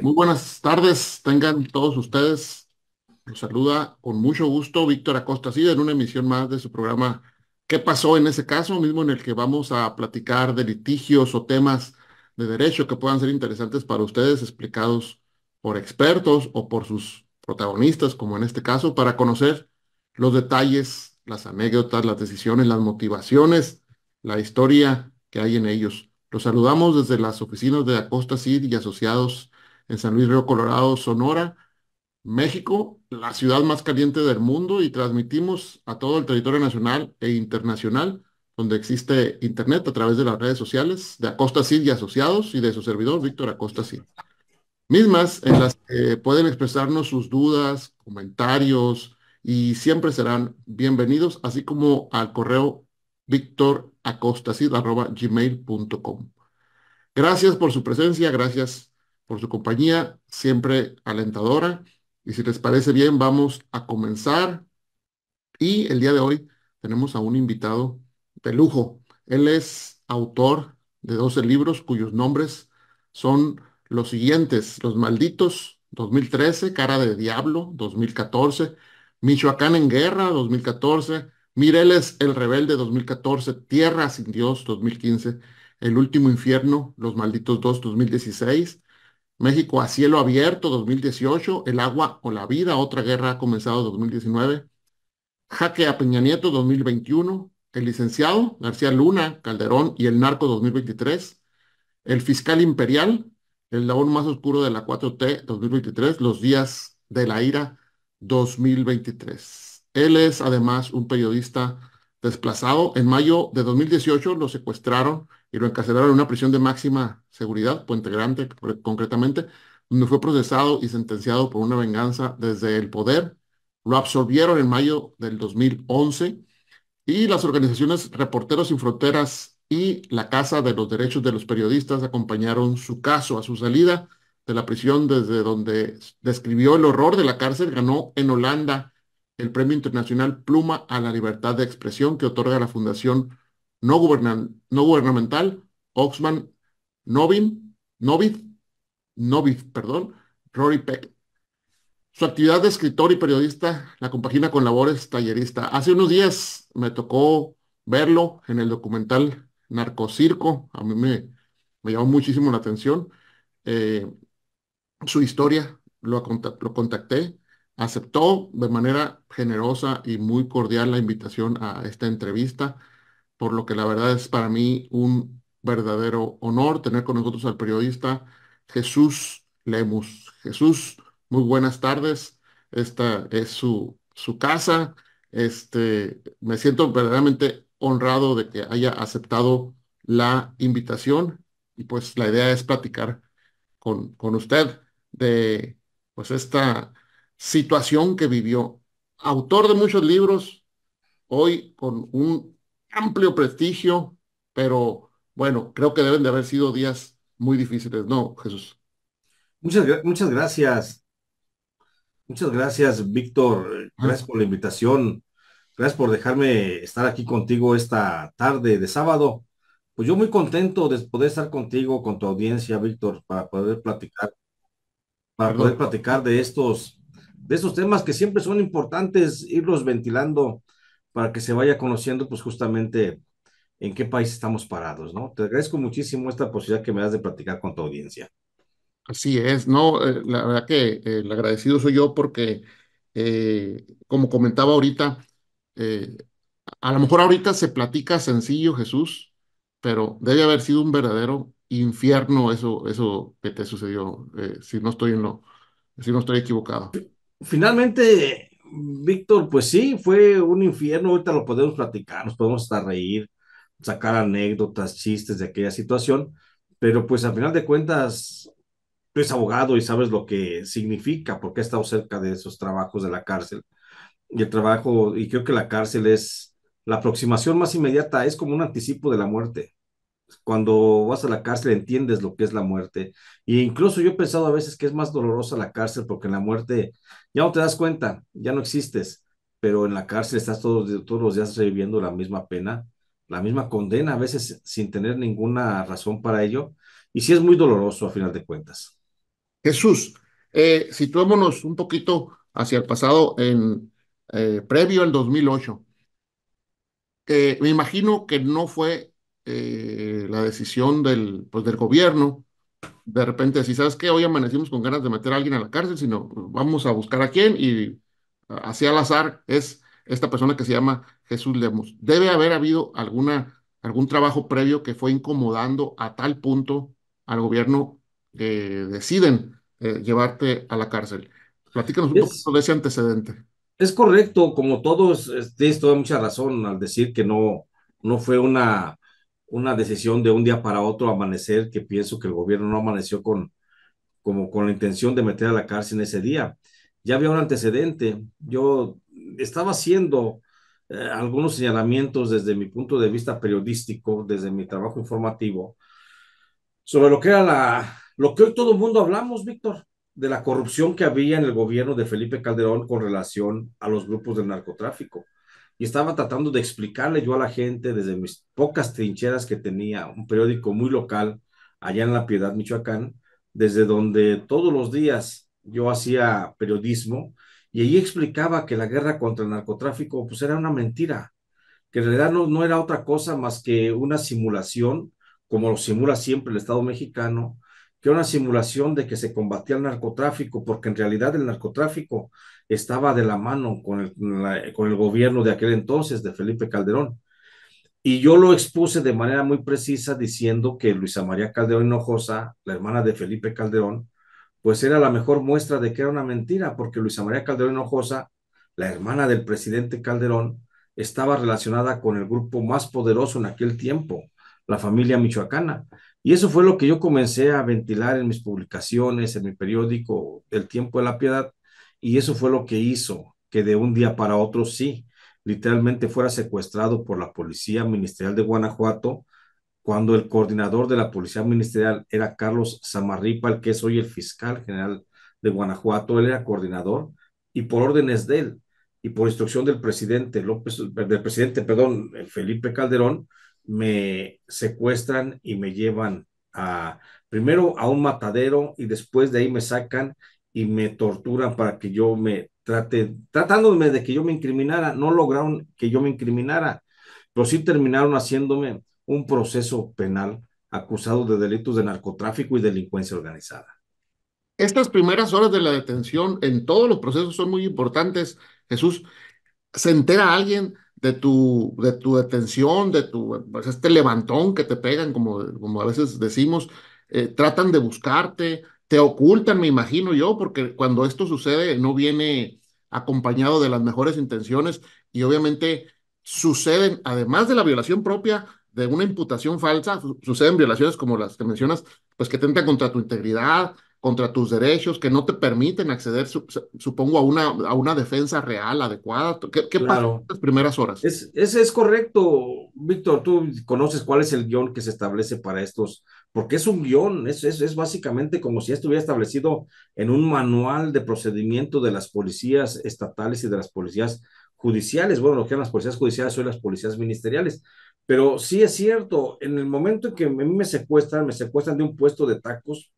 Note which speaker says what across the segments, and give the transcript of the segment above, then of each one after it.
Speaker 1: Muy buenas tardes, tengan todos ustedes. Los saluda con mucho gusto Víctor Acosta Cid en una emisión más de su programa ¿Qué pasó en ese caso? Mismo en el que vamos a platicar de litigios o temas de derecho que puedan ser interesantes para ustedes, explicados por expertos o por sus protagonistas, como en este caso, para conocer los detalles, las anécdotas, las decisiones, las motivaciones, la historia que hay en ellos. Los saludamos desde las oficinas de Acosta Cid y Asociados en San Luis Río Colorado, Sonora, México, la ciudad más caliente del mundo y transmitimos a todo el territorio nacional e internacional donde existe internet a través de las redes sociales de Acosta Cid y Asociados y de su servidor Víctor Acosta Cid. Mismas en las que pueden expresarnos sus dudas, comentarios y siempre serán bienvenidos, así como al correo víctor Gracias por su presencia, gracias por su compañía, siempre alentadora. Y si les parece bien, vamos a comenzar. Y el día de hoy tenemos a un invitado de lujo. Él es autor de 12 libros cuyos nombres son los siguientes, Los Malditos 2013, Cara de Diablo 2014, Michoacán en Guerra 2014, Mireles el Rebelde 2014, Tierra sin Dios 2015, El Último Infierno, Los Malditos 2 2016, México a cielo abierto 2018, El agua o la vida, otra guerra ha comenzado 2019, Jaque a Peña Nieto 2021, El licenciado García Luna, Calderón y el narco 2023, El fiscal imperial, El laón más oscuro de la 4T 2023, Los días de la ira 2023. Él es además un periodista desplazado. En mayo de 2018 lo secuestraron y lo encarcelaron en una prisión de máxima seguridad, Puente Grande concretamente, donde fue procesado y sentenciado por una venganza desde el poder. Lo absorbieron en mayo del 2011 y las organizaciones Reporteros Sin Fronteras y la Casa de los Derechos de los Periodistas acompañaron su caso a su salida de la prisión desde donde describió el horror de la cárcel. Ganó en Holanda el Premio Internacional Pluma a la Libertad de Expresión que otorga la Fundación no, gubernamental, Oxman Novin, Novid, Novid, perdón, Rory Peck. Su actividad de escritor y periodista la compagina con labores tallerista. Hace unos días me tocó verlo en el documental Narcocirco. A mí me, me llamó muchísimo la atención. Eh, su historia, lo, lo contacté, aceptó de manera generosa y muy cordial la invitación a esta entrevista por lo que la verdad es para mí un verdadero honor tener con nosotros al periodista Jesús Lemus. Jesús, muy buenas tardes. Esta es su, su casa. Este, me siento verdaderamente honrado de que haya aceptado la invitación y pues la idea es platicar con, con usted de pues esta situación que vivió. Autor de muchos libros, hoy con un amplio prestigio, pero bueno, creo que deben de haber sido días muy difíciles, ¿no, Jesús? Muchas, muchas gracias. Muchas
Speaker 2: gracias, Víctor. Ah. Gracias por la invitación. Gracias por dejarme estar aquí contigo esta tarde de sábado. Pues yo muy contento de poder estar contigo, con tu audiencia, Víctor, para poder platicar, para poder platicar de estos, de estos temas que siempre son importantes irlos ventilando para que se vaya conociendo pues justamente en qué país estamos parados, ¿no? Te agradezco muchísimo esta posibilidad que me das de platicar con tu audiencia.
Speaker 1: Así es, no, eh, la verdad que eh, el agradecido soy yo porque, eh, como comentaba ahorita, eh, a lo mejor ahorita se platica sencillo Jesús, pero debe haber sido un verdadero infierno eso, eso que te sucedió, si no estoy si no estoy equivocado.
Speaker 2: Finalmente, Víctor, pues sí, fue un infierno, ahorita lo podemos platicar, nos podemos hasta reír, sacar anécdotas, chistes de aquella situación, pero pues al final de cuentas, tú eres abogado y sabes lo que significa, porque he estado cerca de esos trabajos de la cárcel. Y el trabajo, y creo que la cárcel es la aproximación más inmediata, es como un anticipo de la muerte cuando vas a la cárcel entiendes lo que es la muerte. E incluso yo he pensado a veces que es más dolorosa la cárcel porque en la muerte ya no te das cuenta, ya no existes, pero en la cárcel estás todos, todos los días reviviendo la misma pena, la misma condena, a veces sin tener ninguna razón para ello. Y sí es muy doloroso
Speaker 1: a final de cuentas. Jesús, eh, situémonos un poquito hacia el pasado, en, eh, previo al 2008. Eh, me imagino que no fue eh, la decisión del, pues, del gobierno. De repente, si sabes qué? hoy amanecimos con ganas de meter a alguien a la cárcel, sino pues, vamos a buscar a quién y así al azar es esta persona que se llama Jesús Lemos. Debe haber habido alguna, algún trabajo previo que fue incomodando a tal punto al gobierno que deciden eh, llevarte a la cárcel. Platícanos un poco de ese antecedente. Es correcto, como todos, tienes toda mucha razón al decir que no,
Speaker 2: no fue una una decisión de un día para otro amanecer, que pienso que el gobierno no amaneció con, como con la intención de meter a la cárcel ese día. Ya había un antecedente. Yo estaba haciendo eh, algunos señalamientos desde mi punto de vista periodístico, desde mi trabajo informativo, sobre lo que era la, lo que hoy todo el mundo hablamos, Víctor, de la corrupción que había en el gobierno de Felipe Calderón con relación a los grupos del narcotráfico y estaba tratando de explicarle yo a la gente desde mis pocas trincheras que tenía, un periódico muy local allá en La Piedad, Michoacán, desde donde todos los días yo hacía periodismo y allí explicaba que la guerra contra el narcotráfico pues era una mentira, que en realidad no, no era otra cosa más que una simulación, como lo simula siempre el Estado mexicano, que era una simulación de que se combatía el narcotráfico, porque en realidad el narcotráfico estaba de la mano con el, con el gobierno de aquel entonces, de Felipe Calderón. Y yo lo expuse de manera muy precisa diciendo que Luisa María Calderón Hinojosa, la hermana de Felipe Calderón, pues era la mejor muestra de que era una mentira, porque Luisa María Calderón Hinojosa, la hermana del presidente Calderón, estaba relacionada con el grupo más poderoso en aquel tiempo, la familia michoacana. Y eso fue lo que yo comencé a ventilar en mis publicaciones, en mi periódico El Tiempo de la Piedad, y eso fue lo que hizo que de un día para otro sí, literalmente fuera secuestrado por la Policía Ministerial de Guanajuato, cuando el coordinador de la Policía Ministerial era Carlos Zamarripa, el que es hoy el fiscal general de Guanajuato, él era coordinador, y por órdenes de él y por instrucción del presidente López, del presidente, perdón, Felipe Calderón, me secuestran y me llevan a, primero a un matadero y después de ahí me sacan y me torturan para que yo me trate, tratándome de que yo me incriminara, no lograron que yo me incriminara, pero sí terminaron haciéndome un proceso penal acusado de delitos de narcotráfico y
Speaker 1: delincuencia organizada. Estas primeras horas de la detención en todos los procesos son muy importantes, Jesús. ¿Se entera alguien de tu, de tu detención, de tu, pues, este levantón que te pegan, como, como a veces decimos, eh, tratan de buscarte, te ocultan, me imagino yo, porque cuando esto sucede no viene acompañado de las mejores intenciones y obviamente suceden, además de la violación propia de una imputación falsa, suceden violaciones como las que mencionas, pues que tentan contra tu integridad, contra tus derechos, que no te permiten acceder, supongo, a una, a una defensa real adecuada. ¿Qué, qué pasó en las primeras horas? Es,
Speaker 2: es, correcto, Víctor, tú conoces cuál es el guión que se establece para estos, porque es un guión, es, es básicamente como si estuviera establecido en un manual de procedimiento de las policías estatales y de las policías judiciales, bueno, lo que eran las policías judiciales son las policías ministeriales, pero sí es cierto, en el momento en que a mí me secuestran, me secuestran de un puesto de tacos,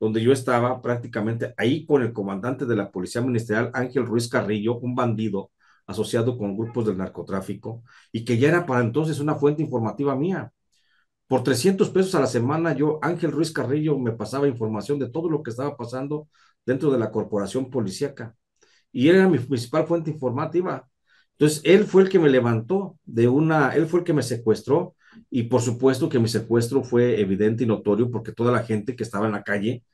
Speaker 2: donde yo estaba prácticamente ahí con el comandante de la Policía Ministerial, Ángel Ruiz Carrillo, un bandido asociado con grupos del narcotráfico, y que ya era para entonces una fuente informativa mía. Por 300 pesos a la semana, yo, Ángel Ruiz Carrillo, me pasaba información de todo lo que estaba pasando dentro de la corporación policíaca. Y era mi principal fuente informativa. Entonces, él fue el que me levantó de una, él fue el que me secuestró y por supuesto que mi secuestro fue evidente y notorio porque toda la gente que estaba en la calle,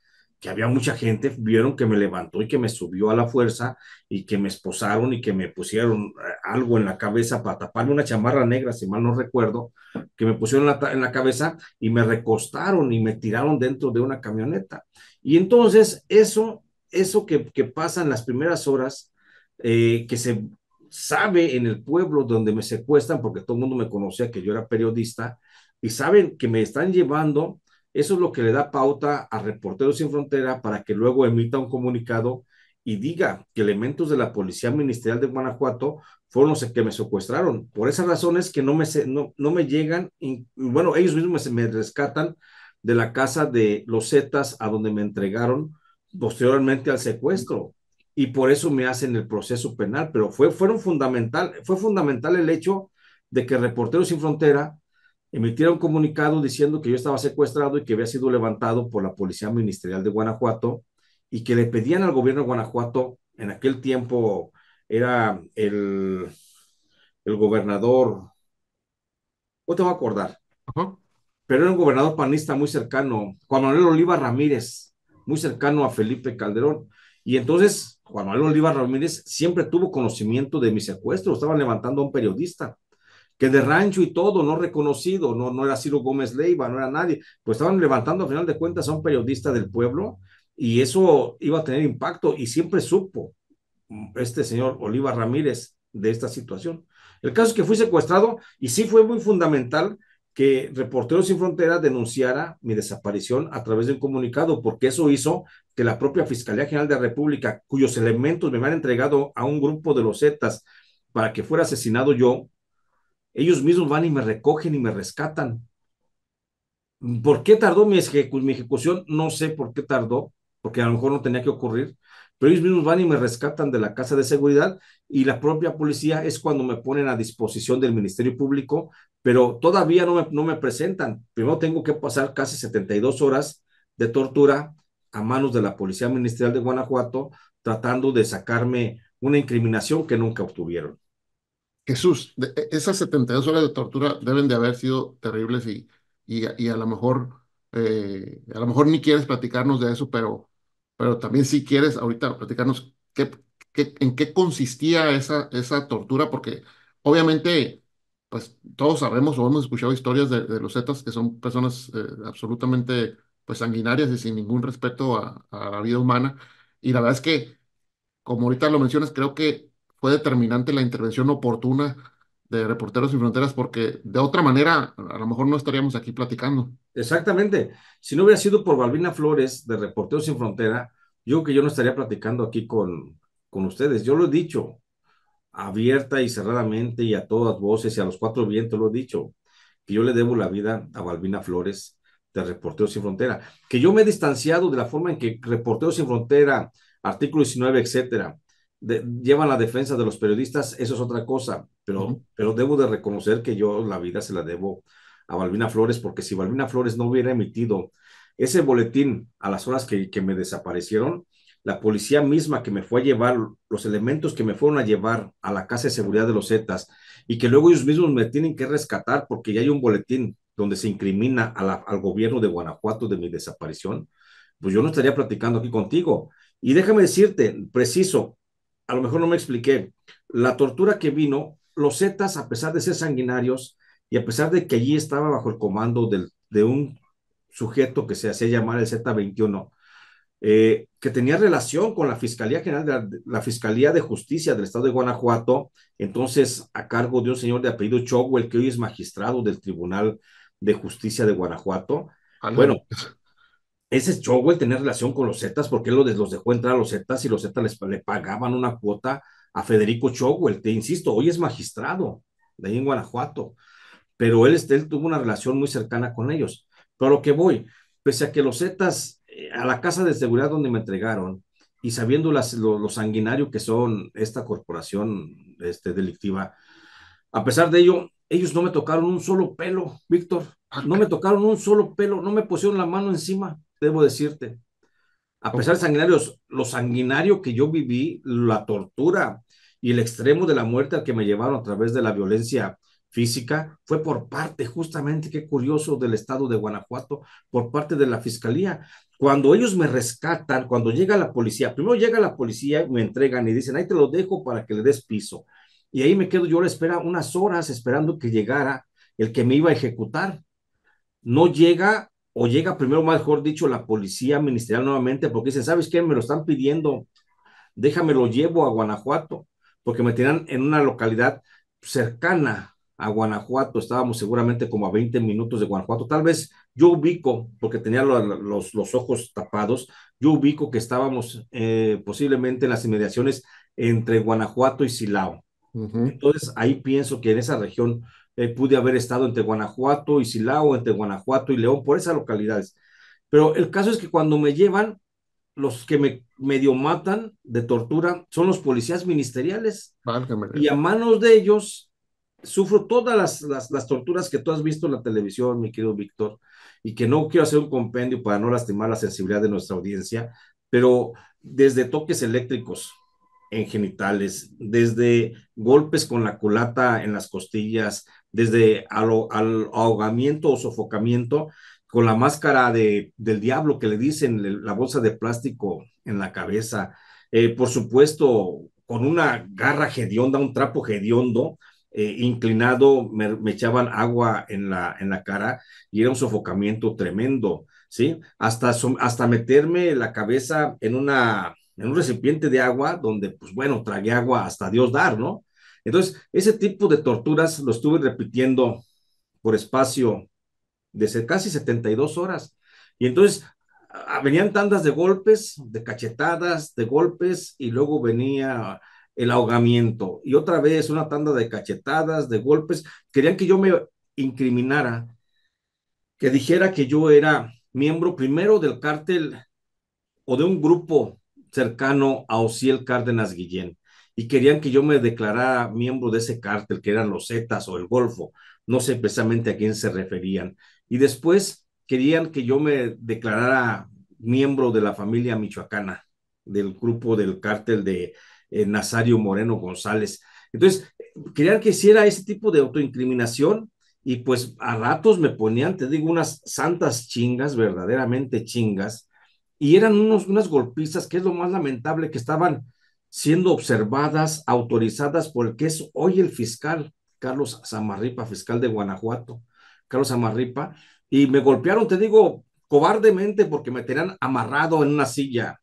Speaker 2: que había mucha gente, vieron que me levantó y que me subió a la fuerza y que me esposaron y que me pusieron eh, algo en la cabeza para taparme una chamarra negra, si mal no recuerdo, que me pusieron en la, cabeza y me recostaron y me tiraron dentro de una camioneta. Y entonces eso, eso que, que pasa en las primeras horas, eh, que se sabe en el pueblo donde me secuestran, porque todo el mundo me conocía que yo era periodista, y saben que me están llevando, eso es lo que le da pauta a Reporteros Sin Frontera para que luego emita un comunicado y diga que elementos de la Policía Ministerial de Guanajuato fueron los que me secuestraron. Por esas razones que no me, no, me llegan, bueno, ellos mismos me, me rescatan de la casa de los Zetas a donde me entregaron posteriormente al secuestro y por eso me hacen el proceso penal, pero fue, fueron fundamental, fue fundamental el hecho de que Reporteros Sin Frontera emitieron un comunicado diciendo que yo estaba secuestrado y que había sido levantado por la Policía Ministerial de Guanajuato y que le pedían al gobierno de Guanajuato, en aquel tiempo era el, el gobernador, no te voy a acordar, pero era un gobernador panista muy cercano, Juan Manuel Oliva Ramírez, muy cercano a Felipe Calderón y entonces Juan Manuel Oliva Ramírez siempre tuvo conocimiento de mi secuestro, estaban levantando a un periodista que de rancho y todo, no reconocido, no, no era Ciro Gómez Leiva, no era nadie, pues estaban levantando a final de cuentas a un periodista del pueblo y eso iba a tener impacto y siempre supo mm, este señor Oliva Ramírez de esta situación. El caso es que fui secuestrado y sí fue muy fundamental que Reporteros Sin Fronteras denunciara mi desaparición a través de un comunicado, porque eso hizo que la propia Fiscalía General de la República, cuyos elementos me han entregado a un grupo de los Zetas para que fuera asesinado yo, ellos mismos van y me recogen y me rescatan. ¿Por qué tardó mi, mi ejecución? No sé por qué tardó, porque a lo mejor no tenía que ocurrir, pero ellos mismos van y me rescatan de la casa de seguridad y la propia policía es cuando me ponen a disposición del Ministerio Público pero todavía no me, no me presentan. Primero tengo que pasar casi 72 horas de tortura a manos de la Policía Ministerial de Guanajuato tratando de sacarme una
Speaker 1: incriminación que nunca obtuvieron. Jesús, e, esas 72 horas de tortura deben de haber sido terribles y, y, a lo mejor... Eh, a lo mejor ni quieres platicarnos de eso, pero, pero también si quieres ahorita platicarnos qué, en qué consistía esa, esa tortura, porque obviamente pues todos sabemos o hemos escuchado historias de, los Zetas que son personas eh, absolutamente pues sanguinarias y sin ningún respeto a, la vida humana. Y la verdad es que, como ahorita lo mencionas, creo que fue determinante la intervención oportuna de Reporteros Sin Fronteras porque de otra manera a lo mejor no estaríamos aquí platicando. Exactamente. Si no hubiera sido por Balbina
Speaker 2: Flores de Reporteros Sin Frontera, yo que yo no estaría platicando aquí con, con ustedes. Yo lo he dicho, abierta y cerradamente y a todas voces y a los cuatro vientos lo he dicho, que yo le debo la vida a Balbina Flores de Reporteros Sin Frontera, que yo me he distanciado de la forma en que Reporteros Sin Frontera, artículo 19, etcétera, llevan la defensa de los periodistas, eso es otra cosa, pero, pero debo de reconocer que yo la vida se la debo a Balbina Flores, porque si Balbina Flores no hubiera emitido ese boletín a las horas que, que me desaparecieron, la policía misma que me fue a llevar, los elementos que me fueron a llevar a la casa de seguridad de los Zetas y que luego ellos mismos me tienen que rescatar porque ya hay un boletín donde se incrimina al gobierno de Guanajuato de mi desaparición, pues yo no estaría platicando aquí contigo. Y déjame decirte, preciso, a lo mejor no me expliqué, la tortura que vino, los Zetas, a pesar de ser sanguinarios y a pesar de que allí estaba bajo el comando de un sujeto que se hacía llamar el Z21, eh, que tenía relación con la Fiscalía General, de la, Fiscalía de Justicia del Estado de Guanajuato, entonces a cargo de un señor de apellido Chowell, que hoy es magistrado del Tribunal de Justicia de Guanajuato. Bueno, ese Chowell tenía relación con los Zetas porque él los dejó entrar a los Zetas y los Zetas le pagaban una cuota a Federico Chowell, te insisto, hoy es magistrado de ahí en Guanajuato, pero él, este, él tuvo una relación muy cercana con ellos. Pero a lo que voy, pese a que los Zetas eh, a la casa de seguridad donde me entregaron y sabiendo las, lo, sanguinarios sanguinario que son esta corporación este, delictiva, a pesar de ello, ellos no me tocaron un solo pelo, Víctor. Ah, no me tocaron un solo pelo, no me pusieron la mano encima, debo decirte. A pesar de sanguinarios, lo sanguinario que yo viví, la tortura y el extremo de la muerte al que me llevaron a través de la violencia física fue por parte, justamente, qué curioso, del estado de Guanajuato, por parte de la fiscalía. Cuando ellos me rescatan, cuando llega la policía, primero llega la policía, me entregan y dicen, ahí te lo dejo para que le des piso. Y ahí me quedo yo a espera unas horas esperando que llegara el que me iba a ejecutar. No llega, o llega primero, mejor dicho, la policía ministerial nuevamente, porque dicen, ¿sabes qué? Me lo están pidiendo, déjame lo llevo a Guanajuato, porque me tenían en una localidad cercana a Guanajuato, estábamos seguramente como a 20 minutos de Guanajuato, tal vez yo ubico, porque tenía los, ojos tapados, yo ubico que estábamos eh, posiblemente en las inmediaciones entre Guanajuato y Silao.
Speaker 1: Entonces
Speaker 2: ahí pienso que en esa región eh, pude haber estado entre Guanajuato y Silao, entre Guanajuato y León, por esas localidades. Pero el caso es que cuando me llevan, los que me medio matan de tortura son los policías ministeriales. Y a manos de ellos sufro todas las, torturas que tú has visto en la televisión, mi querido Víctor, y que no quiero hacer un compendio para no lastimar la sensibilidad de nuestra audiencia, pero desde toques eléctricos en genitales, desde golpes con la culata en las costillas, desde al, ahogamiento o sofocamiento con la máscara del diablo que le dicen, la bolsa de plástico en la cabeza, eh, por supuesto, con una garra hedionda, un trapo hediondo, eh, inclinado, me, echaban agua en la, en la cara y era un sofocamiento tremendo, ¿sí? Hasta, hasta meterme la cabeza en, una, en un recipiente de agua donde, pues bueno, tragué agua hasta Dios dar, ¿no? Entonces, ese tipo de torturas lo estuve repitiendo por espacio de casi 72 horas. Y entonces venían tandas de golpes, de cachetadas, de golpes, y luego venía el ahogamiento y otra vez una tanda de cachetadas, de golpes. Querían que yo me incriminara, que dijera que yo era miembro primero del cártel o de un grupo cercano a Osiel Cárdenas Guillén y querían que yo me declarara miembro de ese cártel que eran los Zetas o el Golfo, no sé precisamente a quién se referían. Y después querían que yo me declarara miembro de la familia michoacana, del grupo del cártel de eh, Nazario Moreno González. Entonces, creían que hiciera ese tipo de autoincriminación y pues a ratos me ponían, te digo, unas santas chingas, verdaderamente chingas, y eran unos, unas golpizas, que es lo más lamentable, que estaban siendo observadas, autorizadas por el que es hoy el fiscal, Carlos Zamarripa, fiscal de Guanajuato, Carlos Zamarripa, y me golpearon, te digo, cobardemente porque me tenían amarrado en una silla,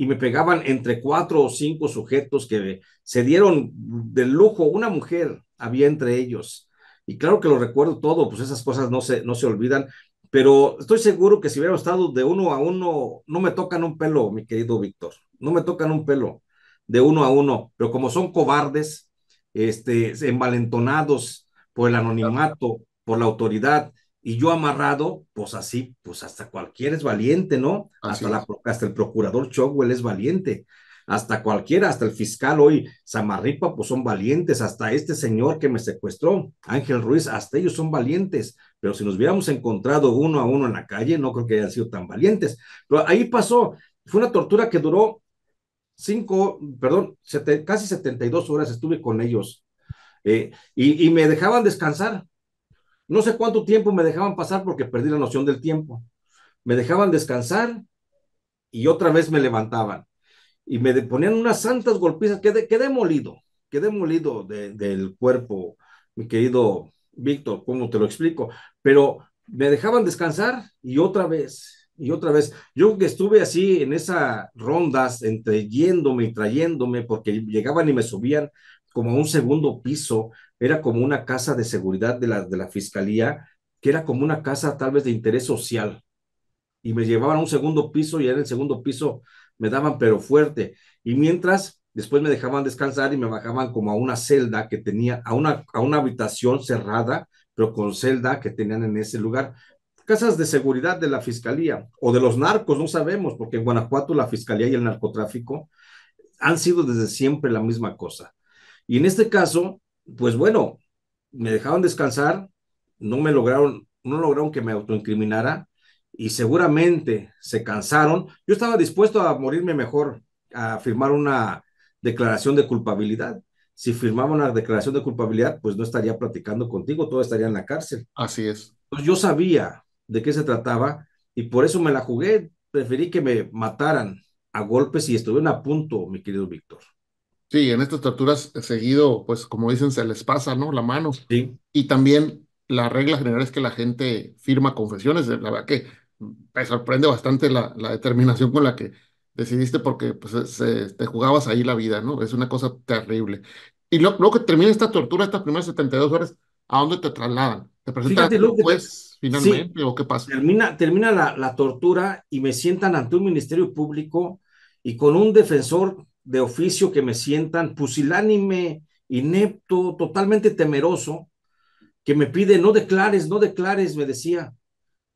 Speaker 2: y me pegaban entre cuatro o cinco sujetos que se dieron de lujo. Una mujer había entre ellos. Y claro que lo recuerdo todo, pues esas cosas no se, no se olvidan, pero estoy seguro que si hubiera estado de uno a uno, no me tocan un pelo, mi querido Víctor, no me tocan un pelo de uno a uno, pero como son cobardes, este, envalentonados por el anonimato, por la autoridad, y yo amarrado, pues así, pues hasta cualquiera es valiente, ¿no? hasta, el procurador Chogwell es valiente, hasta cualquiera, hasta el fiscal hoy, Samarripa, pues son valientes, hasta este señor que me secuestró, Ángel Ruiz, hasta ellos son valientes, pero si nos hubiéramos encontrado uno a uno en la calle, no creo que hayan sido tan valientes. Pero ahí pasó, fue una tortura que duró cinco, perdón, casi 72 horas estuve con ellos eh, y me dejaban descansar no sé cuánto tiempo me dejaban pasar porque perdí la noción del tiempo. Me dejaban descansar y otra vez me levantaban. Y me ponían unas santas golpizas. Quedé, quedé molido, quedé molido del cuerpo, mi querido Víctor, ¿cómo te lo explico? Pero me dejaban descansar y otra vez, y otra vez. Yo estuve así en esas rondas, entre yéndome y trayéndome, porque llegaban y me subían, como un segundo piso, era como una casa de seguridad de la, de la fiscalía, que era como una casa tal vez de interés social. Y me llevaban a un segundo piso y en el segundo piso me daban pero fuerte. Y mientras después me dejaban descansar y me bajaban como a una celda que tenía, a una, a una habitación cerrada, pero con celda que tenían en ese lugar. Casas de seguridad de la fiscalía o de los narcos, no sabemos, porque en Guanajuato la fiscalía y el narcotráfico han sido desde siempre la misma cosa. Y en este caso, pues bueno, me dejaron descansar, no me lograron, no lograron que me autoincriminara y seguramente se cansaron. Yo estaba dispuesto a morirme mejor, a firmar una declaración de culpabilidad. Si firmaba una declaración de culpabilidad, pues no estaría platicando contigo, todo estaría en la cárcel. Así es. yo sabía de qué se trataba y por eso me la jugué. Preferí
Speaker 1: que me mataran a golpes y estuvieron a punto, mi querido Víctor. Sí, en estas torturas eh, seguido, pues como dicen, se les pasa, ¿no? La mano. Sí. Y también la regla general es que la gente firma confesiones. Eh, la verdad que me sorprende bastante la, la determinación con la que decidiste porque pues, eh, se, te jugabas ahí la vida, ¿no? Es una cosa terrible. Y lo, luego que termina esta tortura, estas primeras 72 horas, ¿a dónde te trasladan? ¿Te presentan después? finalmente o qué pasa? Termina, termina la, la tortura y me sientan
Speaker 2: ante un ministerio público y con un defensor de oficio que me sientan pusilánime, inepto, totalmente temeroso, que me pide, no declares, no declares, me decía.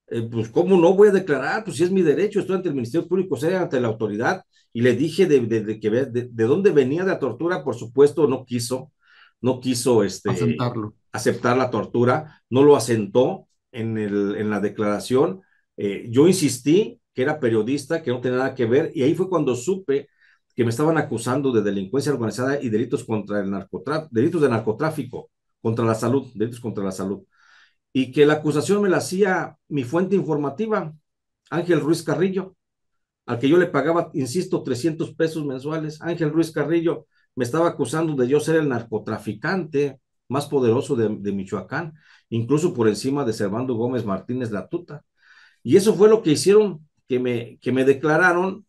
Speaker 2: Eh, pues, ¿cómo no voy a declarar? Pues si es mi derecho, estoy ante el Ministerio Público, o sea, ante la autoridad, y le dije de, de, que, de, dónde venía la tortura, por supuesto, no quiso, no quiso este, aceptar la tortura, no lo asentó en, el, en la declaración. Eh, yo insistí que era periodista, que no tenía nada que ver, y ahí fue cuando supe que me estaban acusando de delincuencia organizada y delitos contra el narcotráfico, delitos de narcotráfico, contra la salud, delitos contra la salud. Y que la acusación me la hacía mi fuente informativa, Ángel Ruiz Carrillo, al que yo le pagaba, insisto, 300 pesos mensuales. Ángel Ruiz Carrillo me estaba acusando de yo ser el narcotraficante más poderoso de, Michoacán, incluso por encima de Servando Gómez Martínez Latuta. Y eso fue lo que hicieron, que me, que me declararon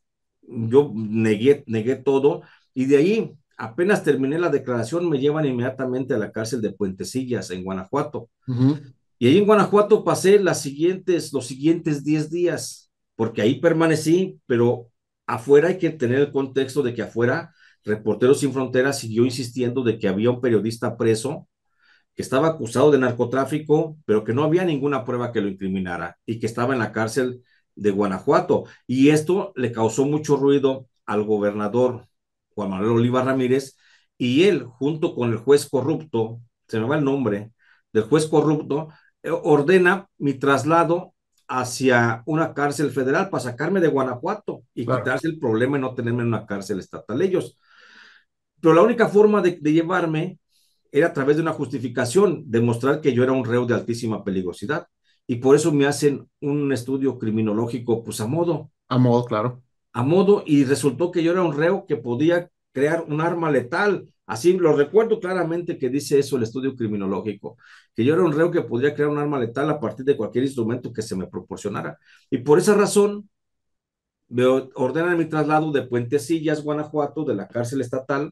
Speaker 2: yo negué, negué todo y de ahí apenas terminé la declaración me llevan inmediatamente a la cárcel de Puentecillas en Guanajuato. Y ahí en Guanajuato pasé los siguientes 10 días, porque ahí permanecí, pero afuera hay que tener el contexto de que afuera Reporteros sin Fronteras siguió insistiendo de que había un periodista preso que estaba acusado de narcotráfico, pero que no había ninguna prueba que lo incriminara y que estaba en la cárcel de Guanajuato. Y esto le causó mucho ruido al gobernador Juan Manuel Oliva Ramírez y él, junto con el juez corrupto, se me va el nombre, del juez corrupto, eh, ordena mi traslado hacia una cárcel federal para sacarme de Guanajuato y quitarse el problema de no tenerme en una cárcel estatal ellos. Pero la única forma de, de llevarme era a través de una justificación, demostrar que yo era un reo de altísima peligrosidad y por eso me hacen un estudio criminológico, pues a modo. A modo, claro. A modo, y resultó que yo era un reo que podía crear un arma letal. Así lo recuerdo claramente que dice eso el estudio criminológico, que yo era un reo que podía crear un arma letal a partir de cualquier instrumento que se me proporcionara. Y por esa razón me ordenan mi traslado de Puentecillas, Guanajuato, de la cárcel estatal,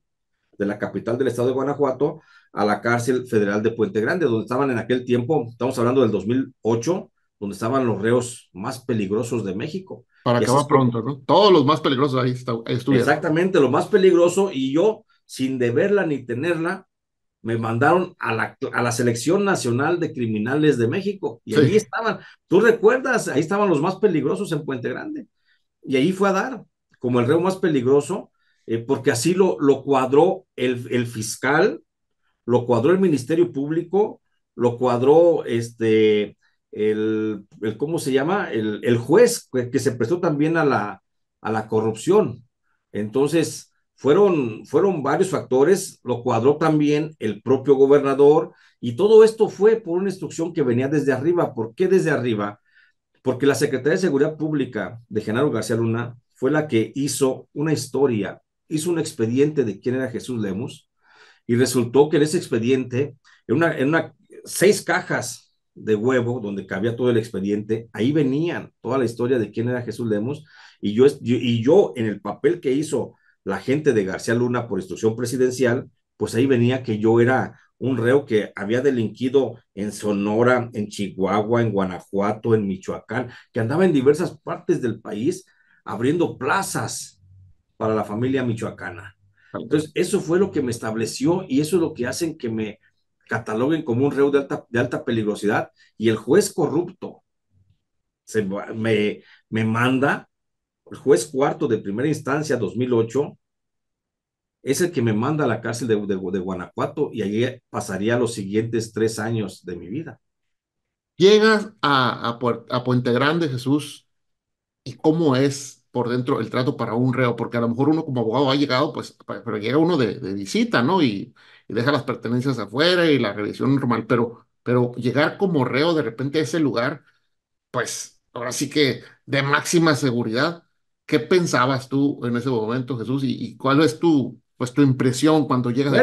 Speaker 2: de la capital del estado de Guanajuato, a la cárcel federal de Puente Grande, donde estaban en aquel tiempo, estamos hablando del 2008, donde estaban los reos más peligrosos de México. Para acabar pronto, ¿no? Todos los más peligrosos ahí Exactamente, lo más peligroso y yo, sin deberla ni tenerla, me mandaron a la, Selección Nacional de Criminales de México y ahí estaban, tú recuerdas, ahí estaban los más peligrosos en Puente Grande y ahí fue a dar como el reo más peligroso, eh, porque así lo, lo cuadró el, el fiscal lo cuadró el Ministerio Público, lo cuadró este, el, ¿cómo se llama? El, juez que, se prestó también a la, a la corrupción. Entonces, fueron, fueron varios factores, lo cuadró también el propio gobernador y todo esto fue por una instrucción que venía desde arriba. ¿Por qué desde arriba? Porque la Secretaría de Seguridad Pública de Genaro García Luna fue la que hizo una historia, hizo un expediente de quién era Jesús Lemus, y resultó que en ese expediente, en una, en una seis cajas de huevo donde cabía todo el expediente, ahí venían toda la historia de quién era Jesús Lemos y yo, y yo en el papel que hizo la gente de García Luna por instrucción presidencial, pues ahí venía que yo era un reo que había delinquido en Sonora, en Chihuahua, en Guanajuato, en Michoacán, que andaba en diversas partes del país abriendo plazas para la familia michoacana. Entonces, eso fue lo que me estableció y eso es lo que hacen que me cataloguen como un reo de alta, peligrosidad y el juez corrupto se, me, me manda, el juez cuarto de primera instancia 2008, es el que me manda a la cárcel de, de, Guanajuato y allí pasaría los siguientes tres años de mi vida.
Speaker 1: Llegas a, a, a Puente Grande, Jesús, y cómo es por dentro el trato para un reo, porque a lo mejor uno como abogado ha llegado, pues, pero llega uno de, visita, ¿no? Y, deja las pertenencias afuera y la revisión normal, pero, pero llegar como reo de repente a ese lugar, pues ahora sí que de máxima seguridad. ¿Qué pensabas tú en ese momento, Jesús? ¿Y, cuál es tu, pues, tu impresión cuando llegas?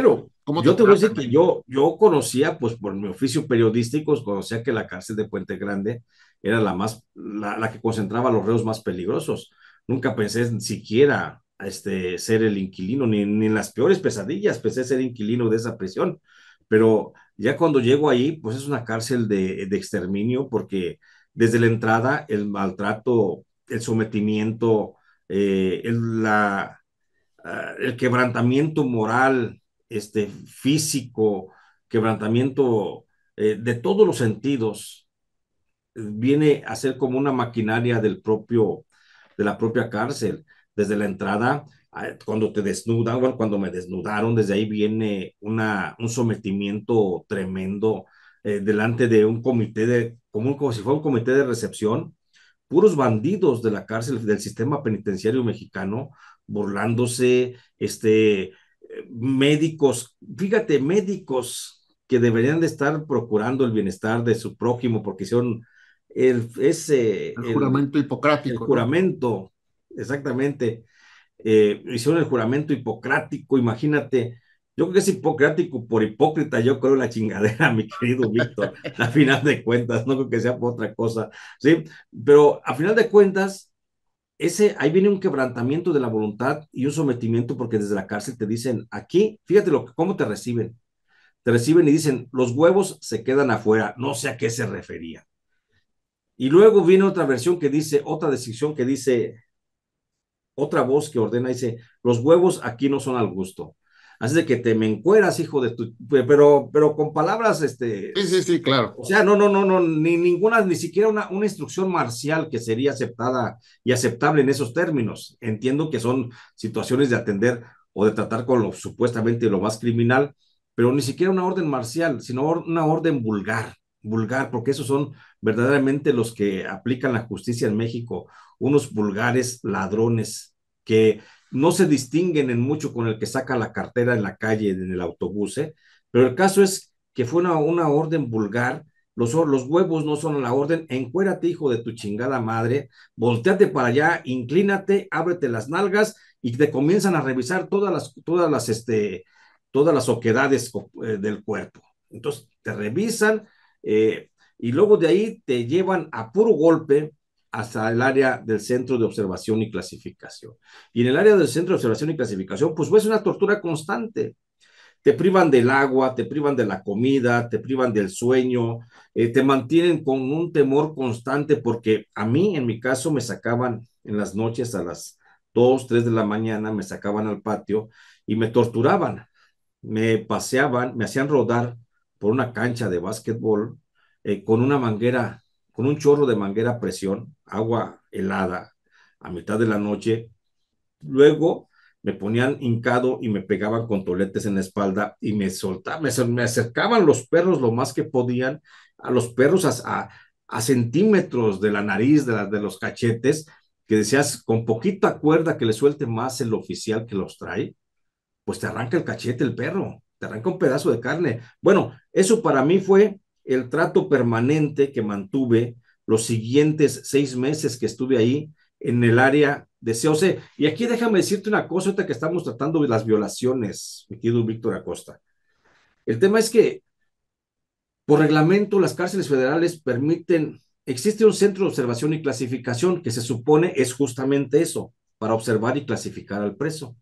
Speaker 1: yo te voy a decir que
Speaker 2: yo, yo conocía, pues por mi oficio periodístico, conocía que la cárcel de Puente Grande era la más, la, la que concentraba los reos más peligrosos. Nunca pensé siquiera este, ser el inquilino, ni, en las peores pesadillas pensé ser inquilino de esa prisión. Pero ya cuando llego ahí, pues es una cárcel de, exterminio porque desde la entrada el maltrato, el sometimiento, eh, el, la, ah, el quebrantamiento moral, este, físico, quebrantamiento eh, de todos los sentidos, eh, viene a ser como una maquinaria del propio de la propia cárcel, desde la entrada, ah, cuando te desnudan, cuando me desnudaron, desde ahí viene una, un sometimiento tremendo eh, delante de un comité de, como, si fuera un comité de recepción, puros bandidos de la cárcel, del sistema penitenciario mexicano, burlándose, este, médicos, fíjate, médicos que deberían de estar procurando el bienestar de su prójimo porque hicieron el, ese, juramento hipocrático. El juramento, exactamente. Eh, hicieron el juramento hipocrático, imagínate. Yo creo que es hipocrático por hipócrita, yo creo la chingadera, mi querido Víctor, a final de cuentas, no creo que sea por otra cosa, ¿sí? Pero a final de cuentas, ese, ahí viene un quebrantamiento de la voluntad y un sometimiento porque desde la cárcel te dicen, aquí, fíjate lo, cómo te reciben, te reciben y dicen, los huevos se quedan afuera, no sé a qué se refería. Y luego viene otra versión que dice, otra decisión que dice, otra voz que ordena, dice, los huevos aquí no son al gusto. Así de que te me encueras, hijo de tu, pero, pero con palabras, este. Sí, sí, sí, claro. O sea, no, no, no, no, ni ninguna, ni siquiera una, una instrucción marcial que sería aceptada y aceptable en esos términos. Entiendo que son situaciones de atender o de tratar con lo supuestamente lo más criminal, pero ni siquiera una orden marcial, sino una orden vulgar vulgar, porque esos son verdaderamente los que aplican la justicia en México, unos vulgares ladrones que no se distinguen en mucho con el que saca la cartera en la calle, en el autobús, ¿eh? pero el caso es que fue una, orden vulgar, los, los huevos no son la orden, encuérate hijo de tu chingada madre, volteate para allá, inclínate, ábrete las nalgas y te comienzan a revisar todas las, todas este, todas las oquedades eh, del cuerpo. Entonces te revisan, eh, y luego de ahí te llevan a puro golpe hasta el área del centro de observación y clasificación. Y en el área del centro de observación y clasificación, pues es una tortura constante. Te privan del agua, te privan de la comida, te privan del sueño, eh, te mantienen con un temor constante porque a mí, en mi caso, me sacaban en las noches a las 2, 3 de la mañana, me sacaban al patio y me torturaban, me paseaban, me hacían rodar por una cancha de básquetbol eh, con una manguera, con un chorro de manguera a presión, agua helada a mitad de la noche. Luego me ponían hincado y me pegaban con toletes en la espalda y me soltaban, me, acercaban los perros lo más que podían, a los perros a, a, centímetros de la nariz, de, de los cachetes, que decías con poquita cuerda que le suelte más el oficial que los trae, pues te arranca el cachete el perro te arranca un pedazo de carne. Bueno, eso para mí fue el trato permanente que mantuve los siguientes seis meses que estuve ahí en el área de COC. Y aquí déjame decirte una cosa, ahorita que estamos tratando de las violaciones, mi querido Víctor Acosta. El tema es que, por reglamento, las cárceles federales permiten, existe un centro de observación y clasificación que se supone es justamente eso, para observar y clasificar al preso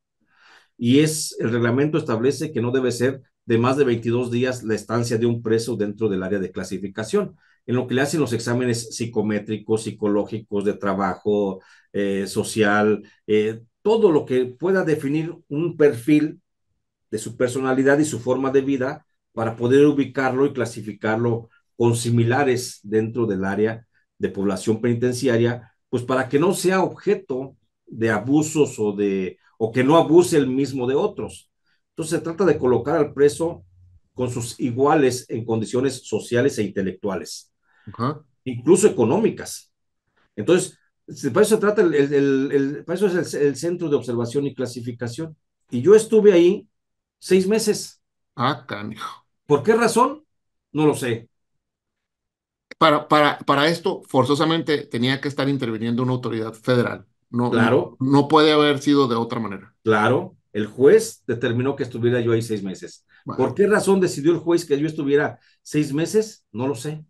Speaker 2: y es el reglamento establece que no debe ser de más de 22 días la estancia de un preso dentro del área de clasificación, en lo que le hacen los exámenes psicométricos, psicológicos, de trabajo, eh, social, eh, todo lo que pueda definir un perfil de su personalidad y su forma de vida para poder ubicarlo y clasificarlo con similares dentro del área de población penitenciaria, pues para que no sea objeto de abusos o de o que no abuse el mismo de otros. Entonces se trata de colocar al preso con sus iguales en condiciones sociales e intelectuales, incluso económicas. Entonces, para eso se trata, el, el, para eso es el, centro de observación y clasificación. Y yo estuve ahí seis meses.
Speaker 1: Ah, canijo. ¿Por qué razón? No lo sé. Para, para, para esto, forzosamente tenía que estar interviniendo una autoridad federal. No, claro. No, puede haber sido de otra manera. Claro, el juez determinó que estuviera yo ahí seis meses. ¿Por qué razón decidió el juez que yo estuviera seis meses? No lo sé.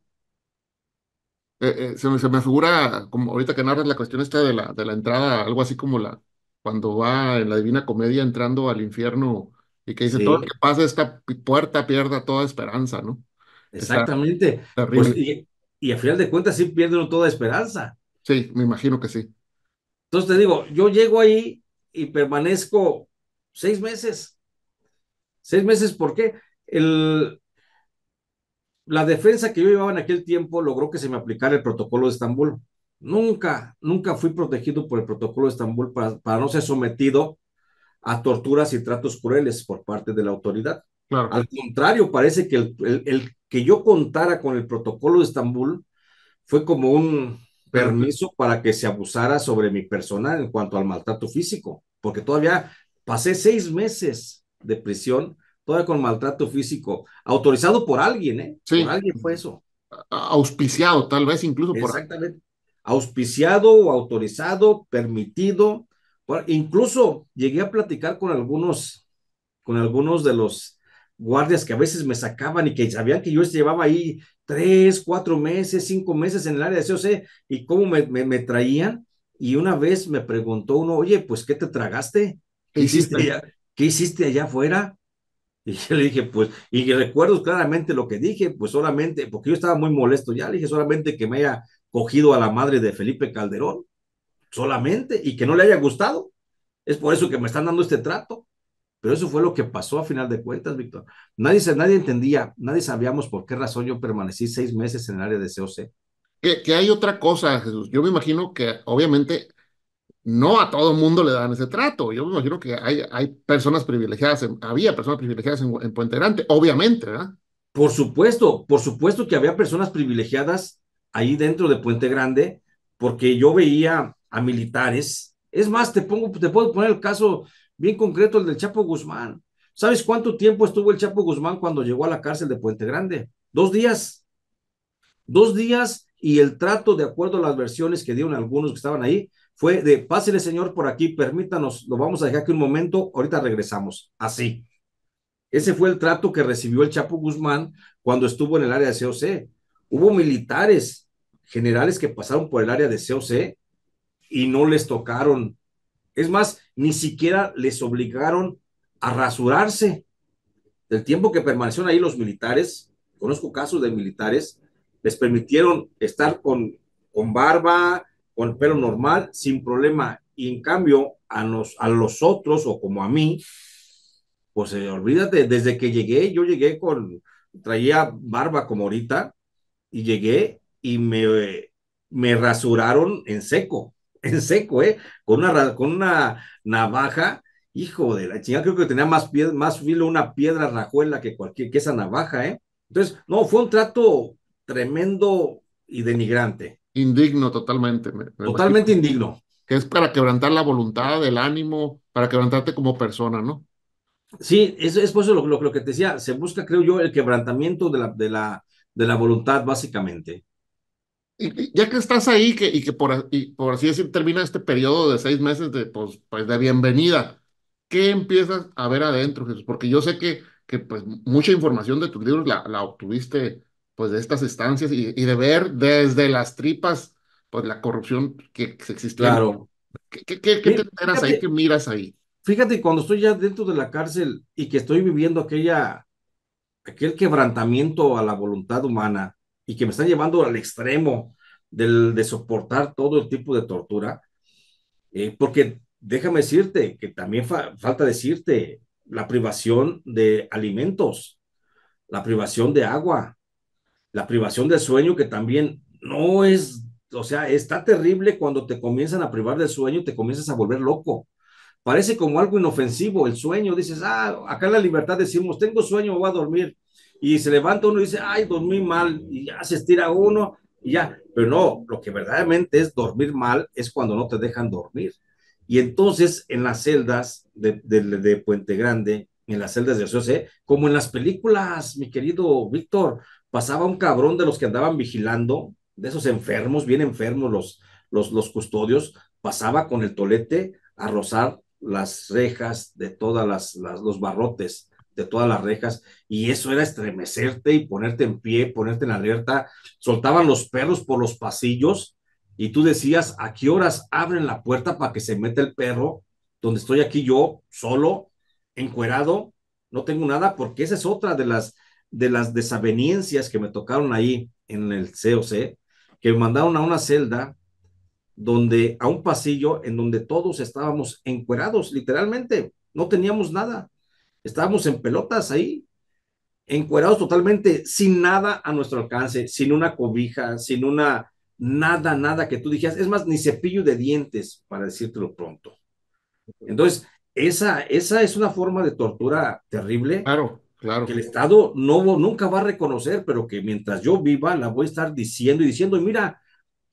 Speaker 1: Eh, eh, se, me, se me figura, como ahorita que narras la cuestión esta de la, de la entrada, algo así como la cuando va en la Divina Comedia entrando al infierno y que dice, todo lo que pasa esta puerta pierda toda esperanza, ¿no? Exactamente. Pues, y, y a final de cuentas sí pierden toda esperanza. Sí, me imagino que sí. Entonces te digo,
Speaker 2: yo llego ahí y permanezco seis meses. Seis meses, ¿por qué? la defensa que yo llevaba en aquel tiempo logró que se me aplicara el protocolo de Estambul. Nunca, nunca fui protegido por el protocolo de Estambul para, no ser sometido a torturas y tratos crueles por parte de la autoridad. Al contrario, parece que el, que yo contara con el protocolo de Estambul fue como un, permiso para que se abusara sobre mi persona en cuanto al maltrato físico, porque todavía pasé seis meses de prisión, todavía con maltrato físico, autorizado por alguien, ¿eh? Sí. Por alguien fue eso. Auspiciado, tal vez incluso por. Exactamente. Auspiciado o autorizado, permitido. Incluso llegué a platicar con algunos, con algunos de los guardias que a veces me sacaban y que sabían que yo llevaba ahí tres, cuatro meses, cinco meses en el área de COC y cómo me, traían. Y una vez me preguntó uno, oye, pues, ¿qué te tragaste? ¿Qué hiciste ¿Qué hiciste allá afuera? Y yo le dije, pues, y recuerdo claramente lo que dije, pues solamente, porque yo estaba muy molesto ya, le dije solamente que me haya cogido a la madre de Felipe Calderón, solamente, y que no le haya gustado. Es por eso que me están dando este trato. Pero eso fue lo que pasó a final de cuentas, Víctor. Nadie, nadie entendía, nadie sabíamos por qué razón yo permanecí seis meses en el área de COC.
Speaker 1: Que, hay otra cosa, Jesús. Yo me imagino que obviamente no a todo el mundo le dan ese trato. Yo me imagino que hay, hay personas privilegiadas, había personas privilegiadas en, Puente Grande, obviamente, ¿verdad? Por supuesto, por supuesto que había personas privilegiadas
Speaker 2: ahí dentro de Puente Grande, porque yo veía a militares. Es más, te, pongo, te puedo poner el caso bien concreto el del Chapo Guzmán. ¿Sabes cuánto tiempo estuvo el Chapo Guzmán cuando llegó a la cárcel de Puente Grande? Dos días. Dos días y el trato, de acuerdo a las versiones que dieron algunos que estaban ahí, fue de pásele señor por aquí, permítanos, lo vamos a dejar aquí un momento, ahorita regresamos. Así. Ese fue el trato que recibió el Chapo Guzmán cuando estuvo en el área de COC. Hubo militares, generales que pasaron por el área de COC y no les tocaron es más, ni siquiera les obligaron a rasurarse. Del tiempo que permanecieron ahí los militares, conozco casos de militares, les permitieron estar con, con barba, con pelo normal, sin problema. Y en cambio, a, a los otros o como a mí, pues eh, olvídate, desde que llegué, yo llegué con, traía barba como ahorita, y llegué y me, me rasuraron en seco en seco, ¿eh? Con una, con una navaja, hijo de la chingada, creo que tenía más, más filo una piedra rajuela que cualquier, que esa navaja, ¿eh? Entonces, no, fue un trato tremendo
Speaker 1: y denigrante. Indigno totalmente. totalmente indigno. Que es para quebrantar la voluntad, el ánimo, para quebrantarte como persona, ¿no? Sí, es, es por eso lo,
Speaker 2: que te decía, se busca, creo yo, el quebrantamiento de la, de la, de la voluntad, básicamente
Speaker 1: ya que estás ahí que, y que por, y por así decir termina este periodo de seis meses de, pues, pues de bienvenida, ¿qué empiezas a ver adentro, Jesús? Porque yo sé que, que pues, mucha información de tus libros la, la obtuviste pues, de estas estancias y, y, de ver desde las tripas pues, la corrupción que, que existía. Claro. ¿Qué, qué, qué, te enteras ahí? ¿Qué miras ahí? Fíjate, cuando estoy ya dentro de la cárcel y que estoy viviendo
Speaker 2: aquella, aquel quebrantamiento a la voluntad humana, y que me están llevando al extremo del, de soportar todo el tipo de tortura, eh, porque déjame decirte que también falta decirte la privación de alimentos, la privación de agua, la privación del sueño, que también no es, o sea, está terrible cuando te comienzan a privar del sueño, te comienzas a volver loco. Parece como algo inofensivo el sueño, dices, ah, acá en la libertad decimos, tengo sueño, voy a dormir y se levanta uno y dice, ay, dormí mal, y ya se estira uno y ya. Pero no, lo que verdaderamente es dormir mal es cuando no te dejan dormir. Y entonces en las celdas de, Puente Grande, en las celdas de OCC, como en las películas, mi querido Víctor, pasaba un cabrón de los que andaban vigilando, de esos enfermos, bien enfermos los, los, custodios, pasaba con el tolete a rozar las rejas de todas las los barrotes de todas las rejas, y eso era estremecerte y ponerte en pie, ponerte en alerta. Soltaban los perros por los pasillos y tú decías, ¿a qué horas abren la puerta para que se meta el perro? Donde estoy aquí yo, solo, encuerado, no tengo nada, porque esa es otra de las, de las desavenencias que me tocaron ahí en el COC, que me mandaron a una celda donde a un pasillo en donde todos estábamos encuerados, literalmente, no teníamos nada. Estábamos en pelotas ahí, encuerados totalmente, sin nada a nuestro alcance, sin una cobija, sin una nada, nada que tú dijeras, es más, ni cepillo de dientes, para decírtelo pronto. Entonces, esa, esa es una forma de tortura terrible. Claro, claro. Que el Estado no, nunca va a reconocer, pero que mientras yo viva la voy a estar diciendo y diciendo, mira,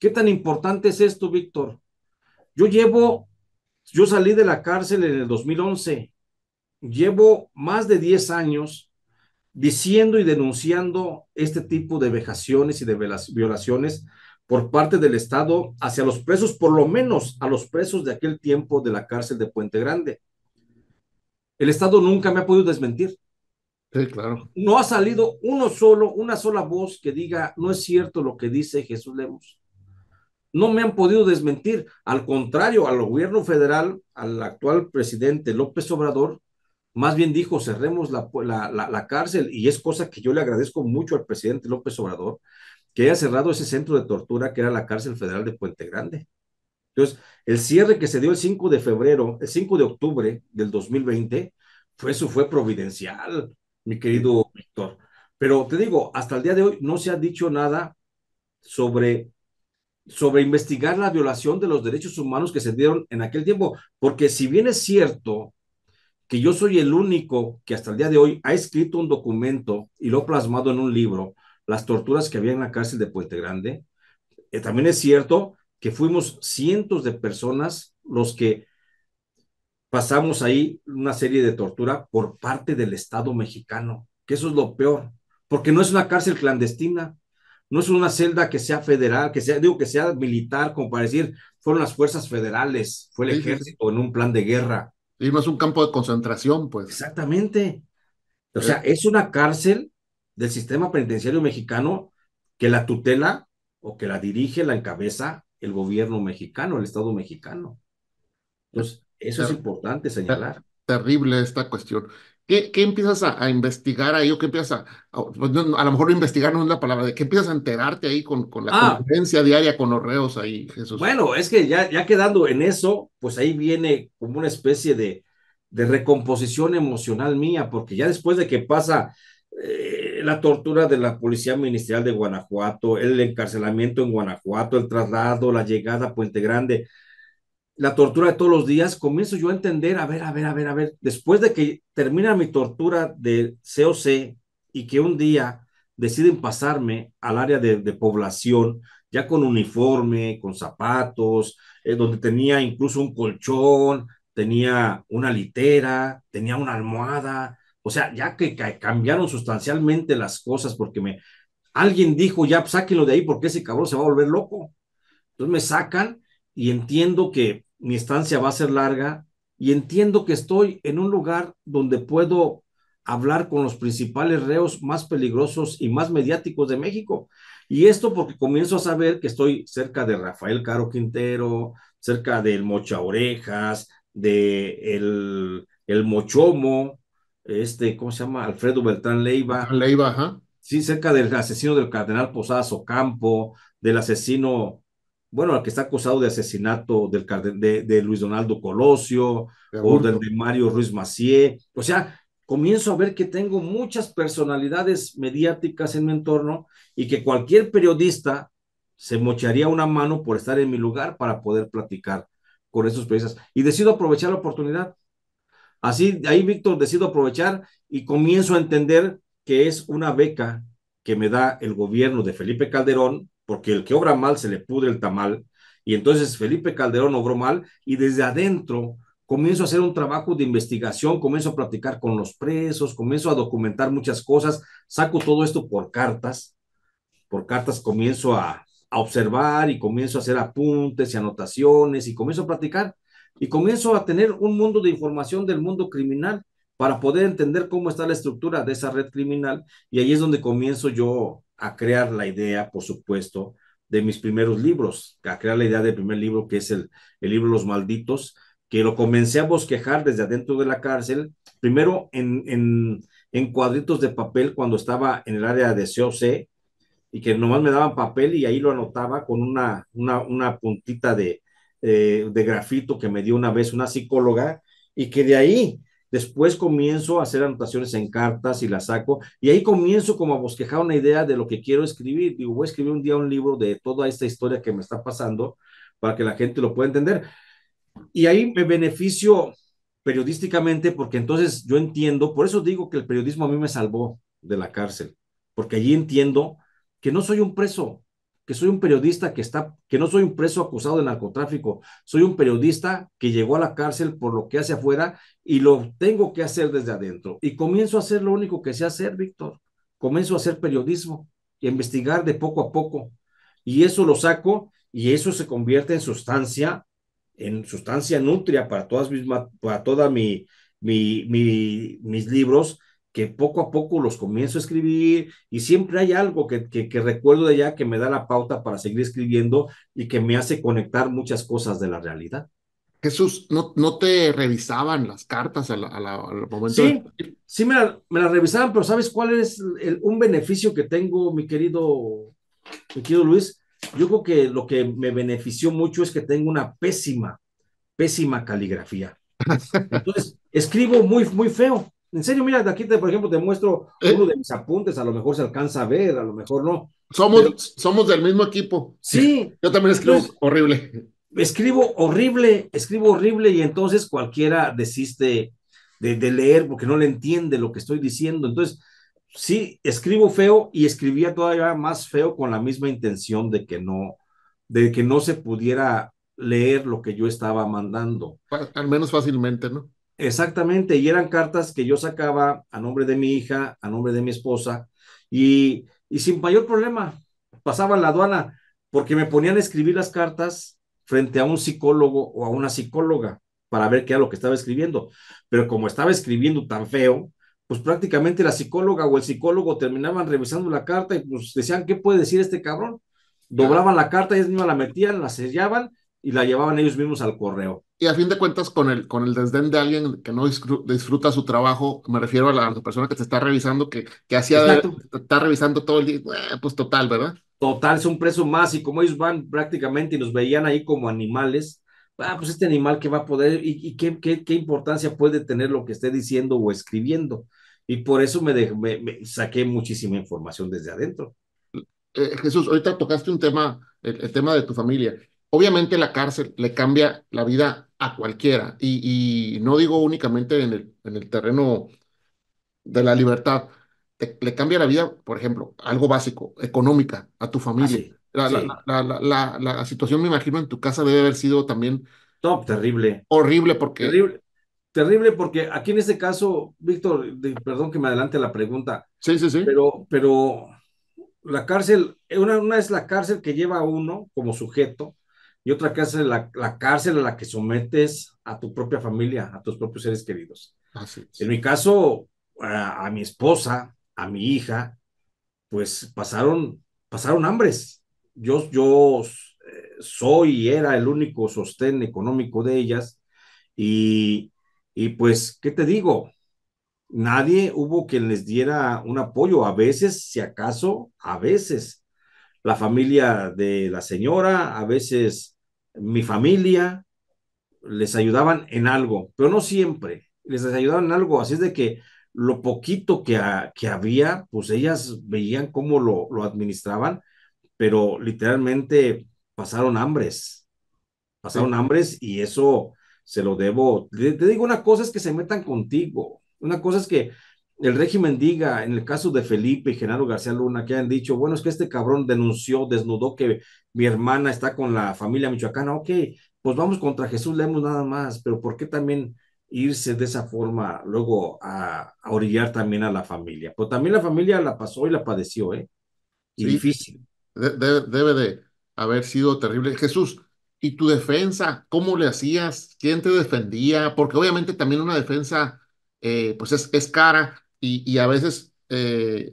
Speaker 2: ¿qué tan importante es esto, Víctor? Yo llevo, yo salí de la cárcel en el 2011 llevo más de 10 años diciendo y denunciando este tipo de vejaciones y de violaciones por parte del Estado hacia los presos, por lo menos a los presos de aquel tiempo de la cárcel de Puente Grande. El Estado nunca me ha podido desmentir. Sí, claro. No ha salido uno solo, una sola voz que diga, no es cierto lo que dice Jesús Lemos. No me han podido desmentir. Al contrario, al gobierno federal, al actual presidente López Obrador, más bien dijo, cerremos la, la, cárcel, y es cosa que yo le agradezco mucho al presidente López Obrador, que haya cerrado ese centro de tortura que era la cárcel federal de Puente Grande. Entonces, el cierre que se dio el 5 de febrero, el 5 de octubre del 2020, fue, eso fue providencial, mi querido Víctor. Pero te digo, hasta el día de hoy no se ha dicho nada sobre sobre investigar la violación de los derechos humanos que se dieron en aquel tiempo, porque si bien es cierto que yo soy el único que hasta el día de hoy ha escrito un documento y lo ha plasmado en un libro, las torturas que había en la cárcel de Puente Grande. Eh, también es cierto que fuimos cientos de personas los que pasamos ahí una serie de tortura por parte del Estado mexicano, que eso es lo peor, porque no es una cárcel clandestina, no es una celda que sea federal, que sea, digo, que sea militar, como para decir, fueron las fuerzas federales, fue el ejército en un plan de guerra. Y no es un campo de concentración, pues. Exactamente. O eh. sea, es una cárcel del sistema penitenciario mexicano que la tutela o que la dirige, la encabeza el gobierno mexicano, el Estado mexicano.
Speaker 1: Entonces, eso es importante señalar. Terrible esta cuestión. ¿Qué, empiezas a, investigar ahí o qué empiezas a, pues, a, lo mejor investigar no es la palabra, de qué empiezas a enterarte ahí con, con la ah. conferencia diaria con los reos ahí, Jesús?
Speaker 2: Bueno, es que ya, ya quedando en eso, pues ahí viene como una especie de, de recomposición emocional mía, porque ya después de que pasa eh, la tortura de la Policía Ministerial de Guanajuato, el encarcelamiento en Guanajuato, el traslado, la llegada a Puente Grande, la tortura de todos los días, comienzo yo a entender, a ver, a ver, a ver, a ver, después de que termina mi tortura de COC y que un día deciden pasarme al área de, población, ya con uniforme, con zapatos, eh, donde tenía incluso un colchón, tenía una litera, tenía una almohada, o sea, ya que, cambiaron sustancialmente las cosas porque me... Alguien dijo, ya, sáquenlo de ahí porque ese cabrón se va a volver loco. Entonces me sacan y entiendo que mi estancia va a ser larga y entiendo que estoy en un lugar donde puedo hablar con los principales reos más peligrosos y más mediáticos de México. Y esto porque comienzo a saber que estoy cerca de Rafael Caro Quintero, cerca del Mocha Orejas, de el, Mochomo, este, ¿cómo se llama? Alfredo Beltrán Leiva. Leiva, ajá. Sí, cerca del asesino del cardenal Posadas Ocampo, del asesino bueno, al que está acusado de asesinato del de, de Luis Donaldo Colosio o del de Mario Ruiz Macié. O sea, comienzo a ver que tengo muchas personalidades mediáticas en mi entorno y que cualquier periodista se mocharía una mano por estar en mi lugar para poder platicar con esos periodistas. Y decido aprovechar la oportunidad. Así, ahí, Víctor, decido aprovechar y comienzo a entender que es una beca que me da el gobierno de Felipe Calderón porque el que obra mal se le pude el tamal. Y entonces Felipe Calderón obró mal y desde adentro comienzo a hacer un trabajo de investigación, comienzo a platicar con los presos, comienzo a documentar muchas cosas, saco todo esto por cartas, por cartas comienzo a, a observar y comienzo a hacer apuntes y anotaciones y comienzo a platicar y comienzo a tener un mundo de información del mundo criminal para poder entender cómo está la estructura de esa red criminal y ahí es donde comienzo yo a crear la idea, por supuesto, de mis primeros libros, a crear la idea del primer libro, que es el, libro Los Malditos, que lo comencé a bosquejar desde adentro de la cárcel, primero en, en, en cuadritos de papel cuando estaba en el área de COC, y que nomás me daban papel y ahí lo anotaba con una, una, puntita de, eh, de grafito que me dio una vez una psicóloga, y que de ahí Después comienzo a hacer anotaciones en cartas y las saco. Y ahí comienzo como a bosquejar una idea de lo que quiero escribir. Digo, voy a escribir un día un libro de toda esta historia que me está pasando para que la gente lo pueda entender. Y ahí me beneficio periodísticamente porque entonces yo entiendo, por eso digo que el periodismo a mí me salvó de la cárcel, porque allí entiendo que no soy un preso, que soy un periodista que está, que no soy un preso acusado de narcotráfico, soy un periodista que llegó a la cárcel por lo que hace afuera y lo tengo que hacer desde adentro. Y comienzo a hacer lo único que sé hacer, Víctor. Comienzo a hacer periodismo y investigar de poco a poco. Y eso lo saco y eso se convierte en sustancia, en sustancia nutria para todas para toda mi, mi, mis libros que poco a poco los comienzo a escribir y siempre hay algo que, recuerdo de allá que me da la pauta para seguir escribiendo y que me hace conectar muchas cosas de la realidad. Jesús, ¿no,
Speaker 1: no te revisaban las cartas a la, momento? Sí,
Speaker 2: sí me, las revisaban, pero ¿sabes cuál es un beneficio que tengo, mi querido, querido Luis? Yo creo que lo que me benefició mucho es que tengo una pésima, pésima caligrafía. Entonces, escribo muy, muy feo en serio, mira, aquí te, por ejemplo te muestro eh. uno de mis apuntes, a lo mejor se alcanza a ver, a lo mejor no. Somos, somos del mismo equipo. Sí. Yo también escribo horrible. Escribo horrible, escribo horrible y entonces cualquiera desiste de, de, leer porque no le entiende lo que estoy diciendo. Entonces, sí, escribo feo y escribía todavía más feo con la misma intención de que no, de que no se pudiera leer lo que yo estaba mandando. Al menos fácilmente, ¿no? Exactamente, y eran cartas que yo sacaba a nombre de mi hija, a nombre de mi esposa, y, sin mayor problema pasaba la aduana, porque me ponían a escribir las cartas frente a un psicólogo o a una psicóloga para ver qué era lo que estaba escribiendo. Pero como estaba escribiendo tan feo, pues prácticamente la psicóloga o el psicólogo terminaban revisando la carta y pues decían, ¿qué puede decir este cabrón? Doblaban
Speaker 1: la carta, ellos mismos la metían, la sellaban y la llevaban ellos mismos al correo. Y a fin de cuentas, con el, con el desdén de alguien que no disfruta su trabajo, me refiero a la, persona que te está revisando, que, que hacía está revisando todo el día, eh, pues total, ¿verdad? Total, es un preso más y
Speaker 2: como ellos van prácticamente y nos veían ahí como animales, ah, pues este animal que va a poder y, qué, qué, importancia puede tener lo que esté diciendo o escribiendo. Y por eso me,
Speaker 1: saqué muchísima información desde adentro. Eh, Jesús, ahorita tocaste un tema, el tema de tu familia. Obviamente la cárcel le cambia la vida a cualquiera y, no digo únicamente en el, en el, terreno de la libertad, le cambia la vida, por ejemplo, algo básico, económica, a tu ah, familia. La, situación, me imagino, en tu casa debe haber sido también... Top, terrible. Horrible porque... Terrible, terrible porque aquí en este caso, Víctor, perdón que me adelante la pregunta.
Speaker 2: Sí, sí, sí. Pero, pero la cárcel, una, una es la cárcel que lleva a uno como sujeto, y otra cárcel la, cárcel a la que sometes a tu propia familia, a tus propios seres queridos. Así en mi caso, a, mi esposa, a mi hija, pues pasaron, pasaron hambres. Yo, yo eh, soy y era el único sostén económico de ellas y, y pues, ¿qué te digo? Nadie hubo quien les diera un apoyo, a veces, si acaso, a veces, la familia de la señora, a veces mi familia, les ayudaban en algo, pero no siempre, les ayudaban en algo, así es de que lo poquito que, que había, pues ellas veían cómo lo, lo administraban, pero literalmente pasaron hambres, pasaron hambres y eso se lo debo. te digo, una cosa es que se metan contigo, una cosa es que el régimen diga, en el caso de Felipe y Genaro García Luna, que han dicho, bueno, es que este cabrón denunció, desnudó que mi hermana está con la familia michoacana, ok, pues vamos contra Jesús leemos nada más, pero ¿por qué también irse de esa forma luego a, orillar también a la familia? Pues
Speaker 1: también la familia la pasó y la padeció, ¿eh? Y difícil. Debe, de haber sido terrible. Jesús, ¿y tu defensa? ¿Cómo le hacías? ¿Quién te defendía? Porque obviamente también una defensa... Eh, pues es, es cara, y, a veces, eh,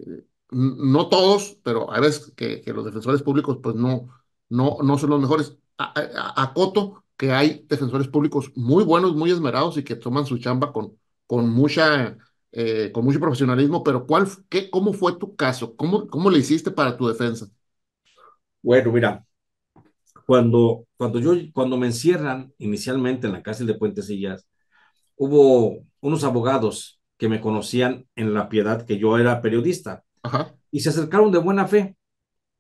Speaker 1: no todos, pero a veces que, los defensores públicos pues no, no, no son los mejores. Acoto que hay defensores públicos muy buenos, muy esmerados y que toman su chamba con, con mucha... Eh, con mucho profesionalismo, pero ¿cuál, qué, ¿cómo fue tu caso? ¿Cómo, ¿Cómo le hiciste para tu defensa? Bueno, mira,
Speaker 2: cuando, cuando, yo, cuando me encierran inicialmente en la cárcel de Puentecillas, hubo unos abogados que me conocían en la piedad que yo era periodista. Y se acercaron de buena fe.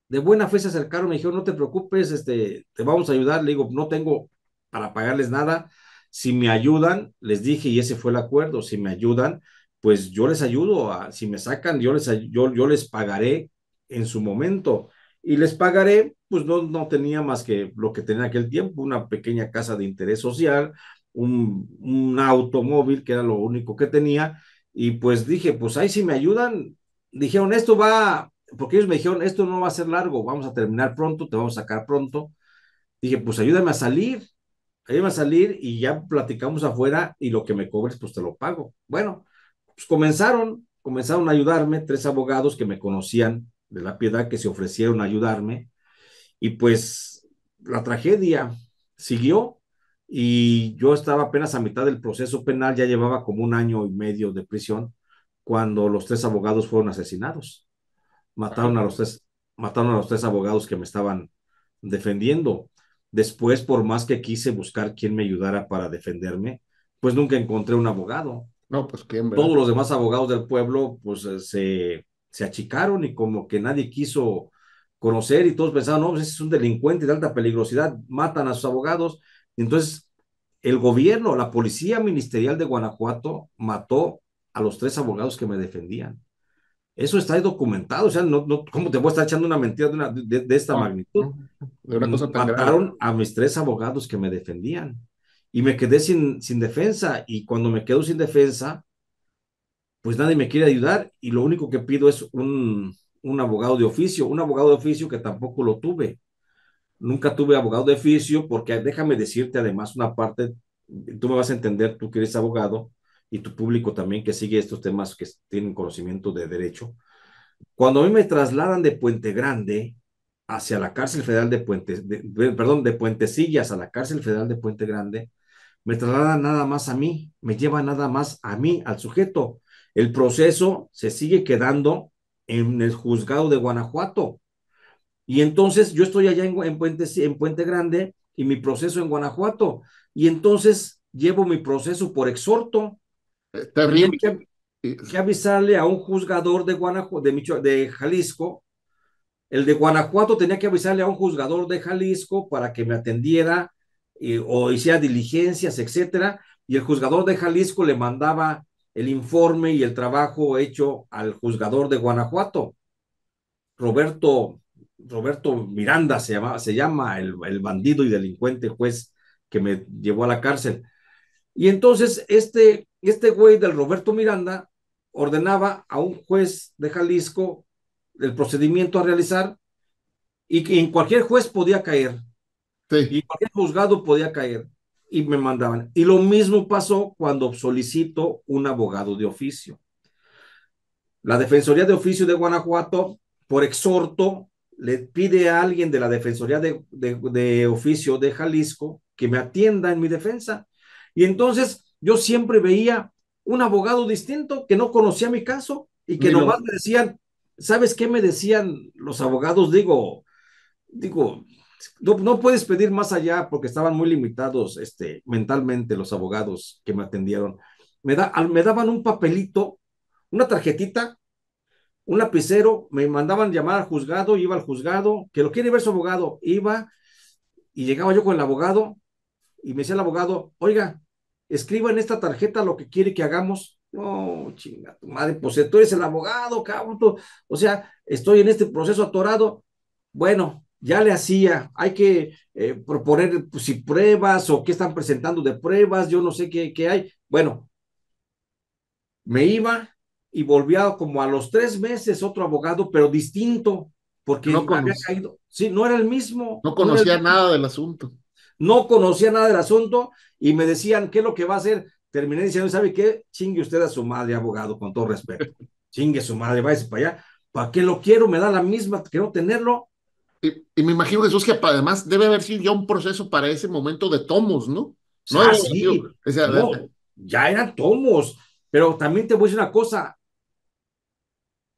Speaker 2: De buena fe se acercaron, me dijeron, no te preocupes, este, te vamos a ayudar. Le digo, no tengo para pagarles nada. Si me ayudan, les dije, y ese fue el acuerdo, si me ayudan, pues yo les ayudo, si me sacan, yo les, yo, les pagaré en su momento. Y les pagaré, pues no, no tenía más que lo que tenía aquel tiempo, una pequeña casa de interés social, un, un automóvil, que era lo único que tenía, y pues dije, pues ahí sí me ayudan, dijeron, esto va, porque ellos me dijeron, esto no va a ser largo, vamos a terminar pronto, te vamos a sacar pronto. Dije, pues ayúdame a salir, ayúdame a salir y ya platicamos afuera y lo que me cobres, pues te lo pago. Bueno, pues comenzaron, comenzaron a ayudarme tres abogados que me conocían de la piedad, que se ofrecieron a ayudarme. Y pues la tragedia siguió, y yo estaba apenas a mitad del proceso penal, ya llevaba como un año y medio de prisión cuando los tres abogados fueron asesinados. Mataron a los tres, mataron a los tres abogados que me estaban defendiendo. Después, por más que quise buscar quien me ayudara para defenderme, pues nunca encontré un abogado. No, pues quién. Todos los demás abogados del pueblo, pues eh, se, se achicaron y como que nadie quiso conocer y todos pensaban, no, ese pues, es un delincuente de alta peligrosidad, matan a sus abogados entonces, el gobierno, la policía ministerial de Guanajuato mató a los tres abogados que me defendían. Eso está ahí documentado. O sea, no, no, ¿cómo te voy a estar echando una mentira de, una, de, esta ah, magnitud? Mataron a mis tres abogados que me defendían. Y me quedé sin, sin defensa. Y cuando me quedo sin defensa, pues nadie me quiere ayudar. Y lo único que pido es un abogado de oficio, un abogado de oficio que tampoco lo tuve nunca tuve abogado de oficio porque déjame decirte además una parte, tú me vas a entender, tú que eres abogado y tu público también que sigue estos temas que tienen conocimiento de derecho. Cuando a mí me trasladan de Puente Grande hacia la cárcel federal de Puente, perdón, de Puentecillas a la cárcel federal de Puente Grande, me trasladan nada más a mí, me llevan nada más a mí, al sujeto. El proceso se sigue quedando en el juzgado de Guanajuato y entonces yo estoy allá en, Puente, en Puente Grande y mi proceso en Guanajuato. Y entonces llevo mi proceso por exhorto. también Que, avisarle a un juzgador de, Guanajuato, de, de Jalisco. El de Guanajuato tenía que avisarle a un juzgador de Jalisco para que me atendiera o hiciera diligencias, etcétera. Y el juzgador de Jalisco le mandaba el informe y el trabajo hecho al juzgador de Guanajuato, Roberto Roberto Miranda se llama, se llama el, bandido y delincuente juez que me llevó a la cárcel. Y entonces este, este güey del Roberto Miranda ordenaba a un juez de Jalisco el procedimiento a realizar y que en cualquier juez podía caer. Y cualquier juzgado podía caer. Y me mandaban. Y lo mismo pasó cuando solicito un abogado de oficio. La Defensoría de Oficio de Guanajuato, por exhorto le pide a alguien de la Defensoría de, Oficio de Jalisco que me atienda en mi defensa. Y entonces yo siempre veía un abogado distinto que no conocía mi caso y que nomás me decían, ¿sabes qué me decían los abogados? Digo, digo, no, puedes pedir más allá porque estaban muy limitados este, mentalmente los abogados que me atendieron. Me, da, me daban un papelito, una tarjetita un lapicero, me mandaban llamar al juzgado, iba al juzgado, que lo quiere ver su abogado, iba y llegaba yo con el abogado y me decía el abogado, oiga, escriba en esta tarjeta lo que quiere que hagamos. No, chinga, tu madre, pues tú eres el abogado, cabrón. o sea, estoy en este proceso atorado. Bueno, ya le hacía, hay que eh, proponer pues, si pruebas o qué están presentando de pruebas, yo no sé qué, qué hay. Bueno, me iba, y volvió como a los tres meses otro abogado, pero distinto, porque no había caído. Sí, no era el mismo. No conocía nada
Speaker 1: del asunto.
Speaker 2: No conocía nada del asunto y me decían, ¿qué es lo que va a hacer? Terminé diciendo, ¿sabe qué? Chingue usted a su madre, abogado, con todo respeto. Chingue su madre, váyase
Speaker 1: para allá. ¿Para qué lo quiero? Me da la misma, quiero tenerlo. Y, me imagino, Jesús, que además debe haber sido ya un proceso para ese momento de tomos, ¿no? No, ah, no, ya eran tomos, pero también te voy a decir una cosa,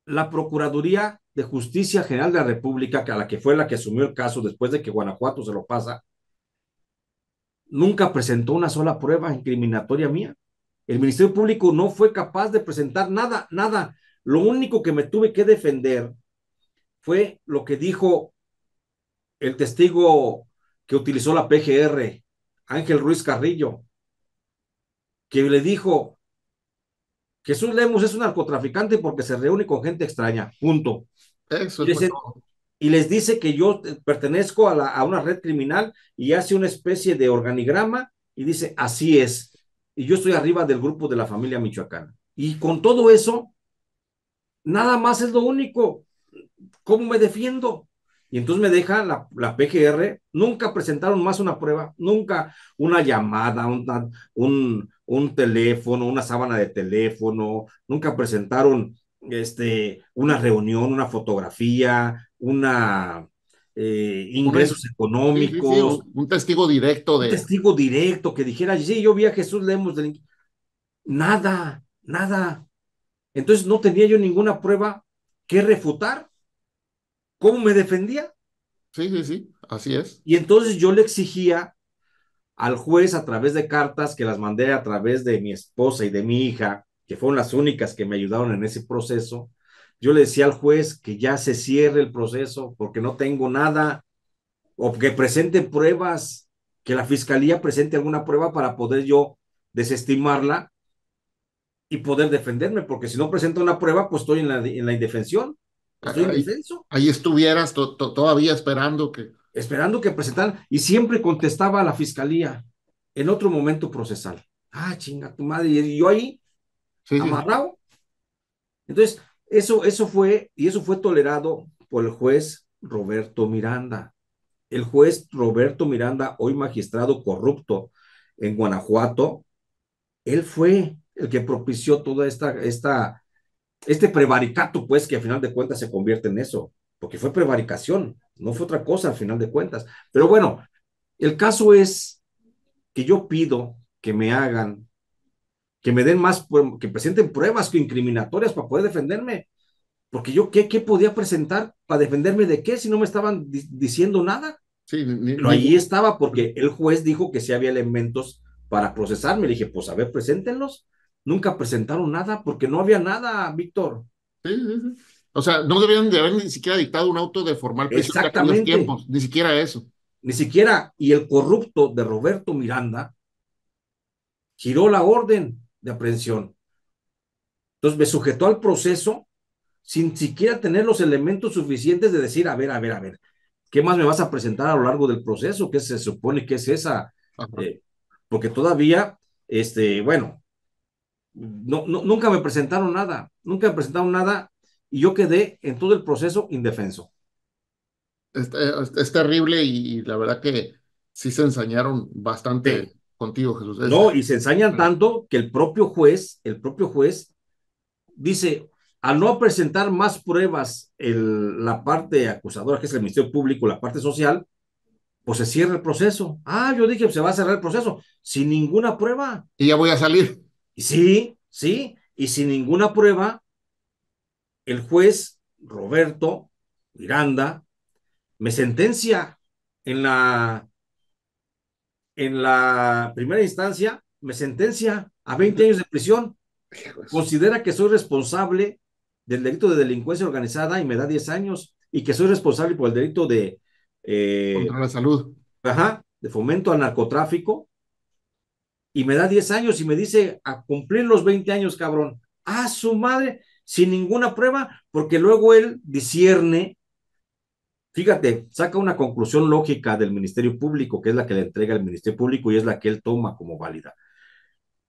Speaker 2: la Procuraduría de Justicia General de la República, que a la que fue la que asumió el caso después de que Guanajuato se lo pasa, nunca presentó una sola prueba incriminatoria mía. El Ministerio Público no fue capaz de presentar nada, nada. Lo único que me tuve que defender fue lo que dijo el testigo que utilizó la PGR, Ángel Ruiz Carrillo, que le dijo, Jesús Lemus es un narcotraficante porque se reúne con gente extraña, punto. y, les, dice que yo pertenezco a, una red criminal y hace una especie de organigrama y dice, así es, y yo estoy arriba del grupo de la familia michoacana. Y con todo eso, nada más es lo único. ¿Cómo me defiendo? Y entonces me deja la, PGR. Nunca presentaron más una prueba, nunca una llamada, un, un teléfono, una sábana de teléfono, nunca presentaron este, una reunión, una fotografía, una eh, ingresos económicos. un testigo directo de. Un testigo directo que dijera, sí, yo vi a Jesús Lemos Nada, nada. Entonces no tenía yo ninguna prueba que refutar. ¿Cómo me defendía? Sí, sí, sí, así es. Y entonces yo le exigía al juez a través de cartas que las mandé a través de mi esposa y de mi hija, que fueron las únicas que me ayudaron en ese proceso, yo le decía al juez que ya se cierre el proceso porque no tengo nada o que presente pruebas, que la fiscalía presente alguna prueba para poder yo desestimarla y poder defenderme, porque si no presento una prueba, pues estoy en la, en la indefensión. ahí, estuvieras todavía esperando que, esperando que presentaran y siempre contestaba a la fiscalía en otro momento procesal. Ah, chinga tu madre. Y yo ahí, amarrado. Entonces, eso, eso fue, y eso fue tolerado por el juez Roberto Miranda. El juez Roberto Miranda, hoy magistrado corrupto en Guanajuato, él fue el que propició toda esta, esta, este prevaricato, pues, que a final de cuentas se convierte en eso, porque fue prevaricación. No fue otra cosa al final de cuentas. Pero bueno, el caso es que yo pido que me hagan, que me den más, que presenten pruebas que incriminatorias para poder defenderme. Porque yo, ¿qué, qué podía presentar para defenderme de qué si no me estaban diciendo nada? Sí, ni, Pero ahí estaba porque el juez dijo que sí había elementos para procesarme. Le dije, pues a
Speaker 1: ver, preséntenlos. Nunca presentaron nada porque no había nada, Víctor. Sí, sí, sí. O sea, no debían de haber ni siquiera dictado un auto de formal prisión Exactamente. tiempos, ni siquiera eso. Ni siquiera, y el corrupto de Roberto Miranda giró
Speaker 2: la orden de aprehensión. Entonces me sujetó al proceso sin siquiera tener los elementos suficientes de decir, a ver, a ver, a ver, ¿qué más me vas a presentar a lo largo del proceso? ¿Qué se supone que es esa? Eh, porque todavía, este, bueno, nunca me presentaron nada, nunca me presentaron nada
Speaker 1: y yo quedé en todo el proceso indefenso. Es, terrible y, la verdad que sí se ensañaron bastante contigo, Jesús. No, y se ensañan ah. tanto que el propio juez, el propio juez dice, al no presentar
Speaker 2: más pruebas el, la parte acusadora, que es el Ministerio Público, la parte social, pues se cierra el proceso. Ah, yo dije, se va a cerrar el proceso, sin ninguna prueba. Y ya voy a salir. Sí, sí, y sin ninguna prueba, el juez Roberto Miranda me sentencia en la, en la primera instancia, me sentencia a 20 años de prisión. Considera que soy responsable del delito de delincuencia organizada y me da 10 años y que soy responsable por el delito de... Eh, Contra la salud. Ajá, de fomento al narcotráfico y me da 10 años y me dice a cumplir los 20 años, cabrón. a ¡Ah, su madre sin ninguna prueba, porque luego él discierne, fíjate, saca una conclusión lógica del Ministerio Público, que es la que le entrega el Ministerio Público y es la que él toma como válida.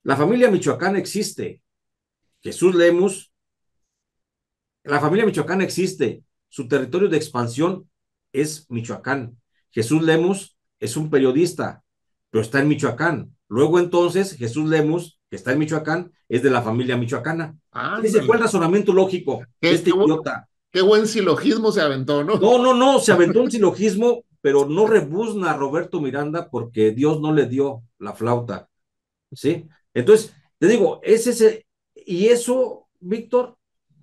Speaker 2: La familia Michoacán existe. Jesús Lemus, la familia Michoacán existe. Su territorio de expansión es Michoacán. Jesús Lemus es un periodista, pero está en Michoacán. Luego entonces Jesús Lemus está en Michoacán, es de la familia michoacana. Ah, Dice, razonamiento lógico. ¿Qué, este idiota. Qué buen silogismo se aventó, ¿no? No, no, no, se aventó un silogismo, pero no rebuzna a Roberto Miranda porque Dios no le dio la flauta. ¿Sí? Entonces, te digo, es ese, y eso, Víctor,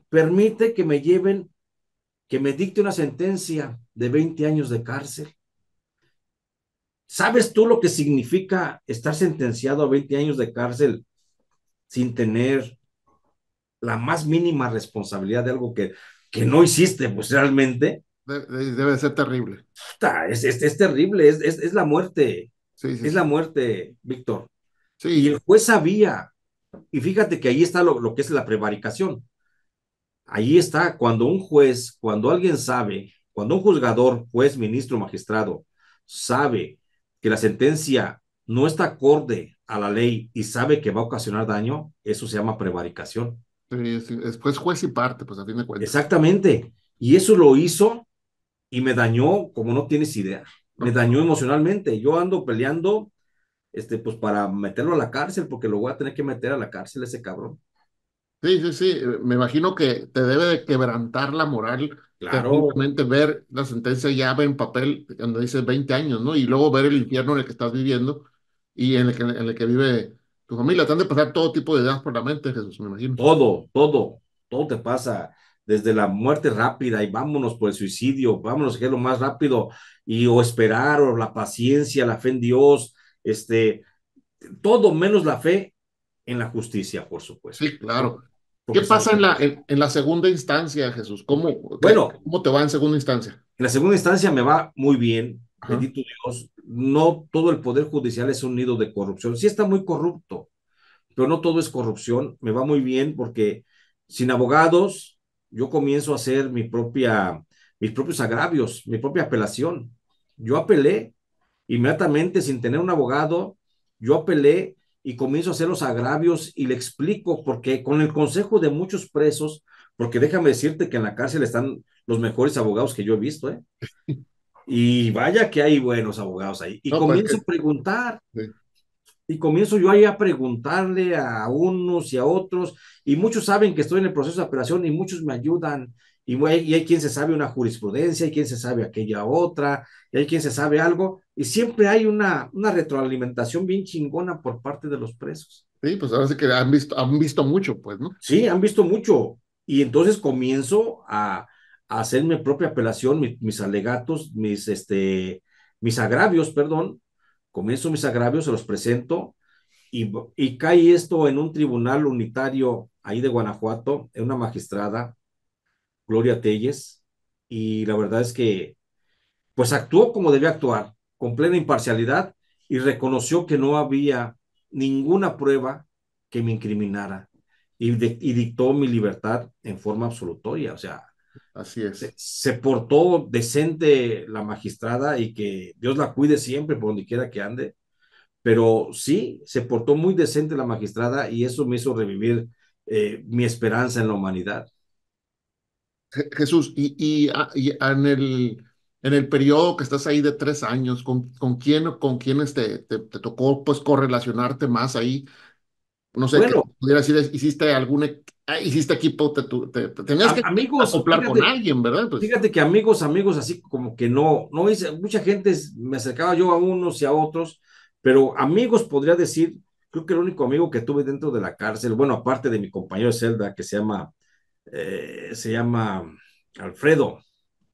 Speaker 2: permite que me lleven, que me dicte una sentencia de 20 años de cárcel. ¿Sabes tú lo que significa estar sentenciado a 20 años de cárcel sin tener la más mínima responsabilidad de algo que, que no hiciste, pues realmente.
Speaker 1: Debe, ser terrible. Es, es, es
Speaker 2: terrible, es, la muerte. es la muerte, Víctor. Y el juez sabía. Y fíjate que ahí está lo, lo que es la prevaricación. Ahí está, cuando un juez, cuando alguien sabe, cuando un juzgador, juez, ministro, magistrado, sabe que la sentencia no está acorde a la ley y sabe que va a ocasionar daño, eso se llama prevaricación. Después juez y parte, pues a fin de cuentas. Exactamente. Y eso lo hizo y me dañó como no tienes idea. Me dañó emocionalmente. Yo ando peleando, este, pues para meterlo a la cárcel, porque lo voy a tener que meter a la cárcel ese cabrón.
Speaker 1: Sí, sí, sí. Me imagino que te debe de quebrantar la moral. claramente ver la sentencia ya en papel, cuando dice 20 años, ¿no? Y luego ver el infierno en el que estás viviendo y en el que, en el que vive tu familia. Te han de pasar todo tipo de ideas por la mente, Jesús, me imagino. Todo,
Speaker 2: todo, todo te pasa. Desde la muerte rápida y vámonos por el suicidio, vámonos que es lo más rápido, y o esperar, o la paciencia, la fe en Dios, este, todo menos la fe
Speaker 1: en la justicia, por supuesto. Sí, claro. ¿Qué pasa en la, la segunda instancia, Jesús? ¿Cómo, bueno, ¿Cómo te va en segunda instancia? En la segunda instancia me va muy bien, bendito
Speaker 2: Dios, no todo el poder judicial es un nido de corrupción. Sí está muy corrupto, pero no todo es corrupción. Me va muy bien porque sin abogados yo comienzo a hacer mi propia, mis propios agravios, mi propia apelación. Yo apelé inmediatamente sin tener un abogado, yo apelé y comienzo a hacer los agravios y le explico porque con el consejo de muchos presos, porque déjame decirte que en la cárcel están los mejores abogados que yo he visto, ¿eh? Y vaya que hay buenos abogados ahí. Y pues, comienzo eh, a preguntar. Y comienzo yo ahí a preguntarle a unos y a otros. Y muchos saben que estoy en el proceso de apelación y muchos me ayudan. Y hay, y quien se sabe una jurisprudencia, hay quien se sabe aquella otra, y hay quien se sabe algo. Y siempre hay una, una retroalimentación bien chingona por parte de los presos. Sí, pues ahora sí que han visto, han visto mucho, pues, ¿no? Sí, han visto mucho. Y entonces comienzo a, hacer mi propia apelación, mis alegatos, mis, este, mis agravios, perdón, comienzo mis agravios, se los presento y, cae esto en un tribunal unitario ahí de Guanajuato, en una magistrada, Gloria Telles, y la verdad es que pues actuó como debía actuar, con plena imparcialidad y reconoció que no había ninguna prueba que me incriminara y, y dictó mi libertad en forma absolutoria. O sea, Así es. Se, portó decente la magistrada y que Dios la cuide siempre por donde quiera que ande. Pero sí, se portó muy decente la magistrada
Speaker 1: y eso me hizo revivir eh, mi esperanza en la humanidad. Jesús, y, ah, y, en, el, en el periodo que estás ahí de tres años, ¿con, con quién, con quiénes te, te, te, tocó pues correlacionarte más ahí? No sé, pudiera decir, hiciste algún, e, ah, hiciste equipo, tenías que amigos, soplar con alguien,
Speaker 2: ¿verdad? Pues. Fíjate que amigos, amigos, así como que no, no hice, mucha gente me acercaba yo a unos y a otros, pero amigos podría decir, creo que el único amigo que tuve dentro de la cárcel, bueno, aparte de mi compañero de celda que se llama, eh, se llama Alfredo,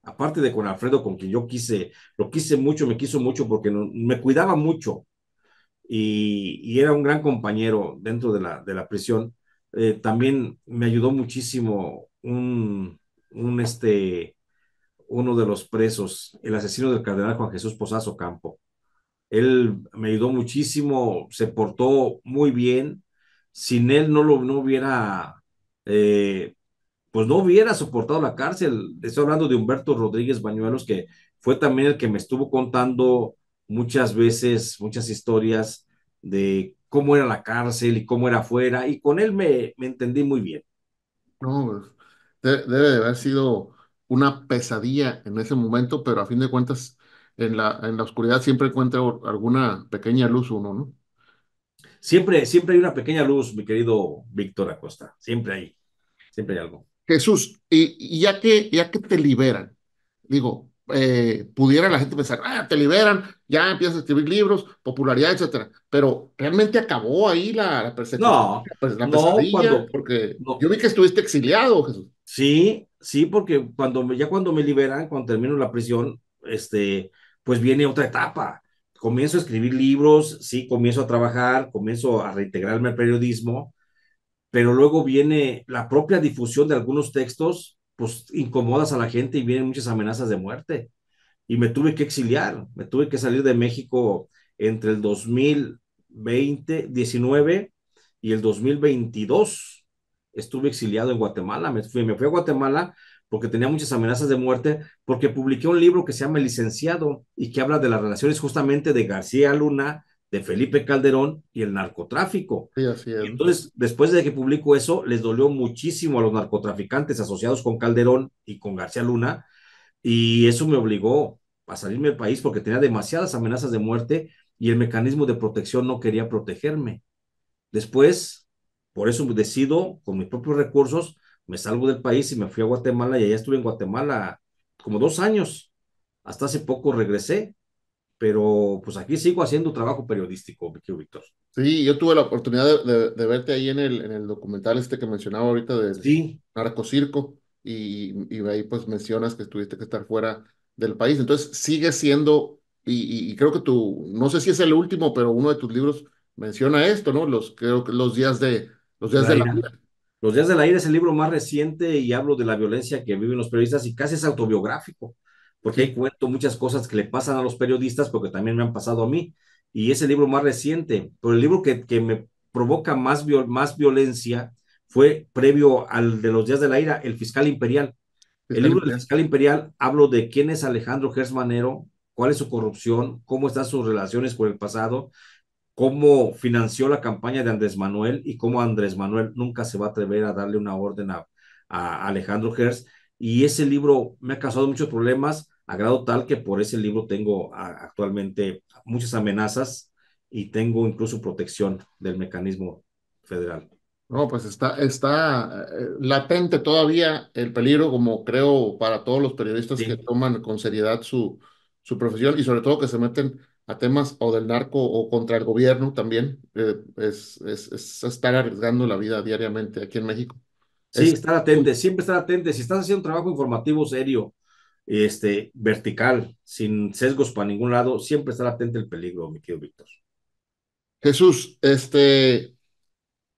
Speaker 2: aparte de con Alfredo, con quien yo quise, lo quise mucho, me quiso mucho porque me cuidaba mucho, y, era un gran compañero dentro de la, de la prisión. Eh, también me ayudó muchísimo un, este, uno de los presos, el asesino del cardenal Juan Jesús Posazo Campo. Él me ayudó muchísimo, se portó muy bien. Sin él no lo hubiera, eh, pues no hubiera soportado la cárcel. Estoy hablando de Humberto Rodríguez Bañuelos, que fue también el que me estuvo contando muchas veces, muchas historias de cómo era la cárcel y cómo era afuera, y con él me, entendí muy bien.
Speaker 1: Pues, debe de haber sido una pesadilla en ese momento, pero a fin de cuentas, en la, en la oscuridad siempre encuentra alguna pequeña luz uno, ¿no? Siempre, siempre hay una pequeña luz, mi querido Víctor Acosta, siempre hay, siempre hay algo. Jesús, y, y ya que, ya que te liberan, digo, eh, pudiera la gente pensar, ah, te liberan, ya empiezas a escribir libros, popularidad, etcétera. Pero realmente acabó ahí la, la persecución. No, pues, no, porque yo vi que estuviste exiliado, Jesús. Sí, sí,
Speaker 2: porque cuando ya cuando me liberan, cuando termino la prisión, este, pues viene otra etapa. Comienzo a escribir libros, sí, comienzo a trabajar, comienzo a reintegrarme al periodismo, pero luego viene la propia difusión de algunos textos pues incomodas a la gente y vienen muchas amenazas de muerte. Y me tuve que exiliar, me tuve que salir de México entre el 2020, 19 y el 2022. Estuve exiliado en Guatemala, me fui, me fui a Guatemala porque tenía muchas amenazas de muerte, porque publiqué un libro que se llama Licenciado y que habla de las relaciones justamente de García Luna de Felipe Calderón y el narcotráfico.
Speaker 1: Entonces,
Speaker 2: después de que publicó eso, les dolió muchísimo a los narcotraficantes asociados con Calderón y con García Luna, y eso me obligó a salirme del país porque tenía demasiadas amenazas de muerte y el mecanismo de protección no quería protegerme. Después, por eso decido, con mis propios recursos, me salgo del país y me fui a Guatemala y allá estuve en Guatemala como dos años. Hasta hace poco regresé
Speaker 1: pero pues aquí sigo haciendo trabajo periodístico, Víctor. Sí, yo tuve la oportunidad de, de, verte ahí en el, en el documental este que mencionaba ahorita de sí. Circo, y, y ahí pues mencionas que tuviste que estar fuera del país, entonces sigue siendo, y, y, creo que tú, no sé si es el último, pero uno de tus libros menciona esto, ¿no? Los, creo que los días de, los días la de la Los días de la es el libro más reciente y hablo de la violencia que
Speaker 2: viven los periodistas y casi es autobiográfico porque cuento muchas cosas que le pasan a los periodistas, porque también me han pasado a mí. Y ese libro más reciente, pero el libro que, que me provoca más, más violencia fue previo al de los días de la ira, El fiscal imperial. El libro del fiscal imperial hablo de quién es Alejandro Gersmanero, cuál es su corrupción, cómo están sus relaciones con el pasado, cómo financió la campaña de Andrés Manuel y cómo Andrés Manuel nunca se va a atrever a darle una orden a, a Alejandro Gers. Y ese libro me ha causado muchos problemas a grado tal que por ese libro tengo actualmente muchas amenazas y tengo incluso protección del mecanismo
Speaker 1: federal. No, pues está, está eh, latente todavía el peligro, como creo para todos los periodistas que toman con seriedad su, su profesión y sobre todo que se meten a temas o del narco o contra el gobierno también, eh, es, estar arriesgando la vida diariamente aquí en México. Sí, estar
Speaker 2: atento, siempre estar atento. Si estás haciendo un trabajo informativo serio este, vertical, sin sesgos para ningún lado, siempre
Speaker 1: estar atento al peligro, mi querido Víctor. Jesús, este,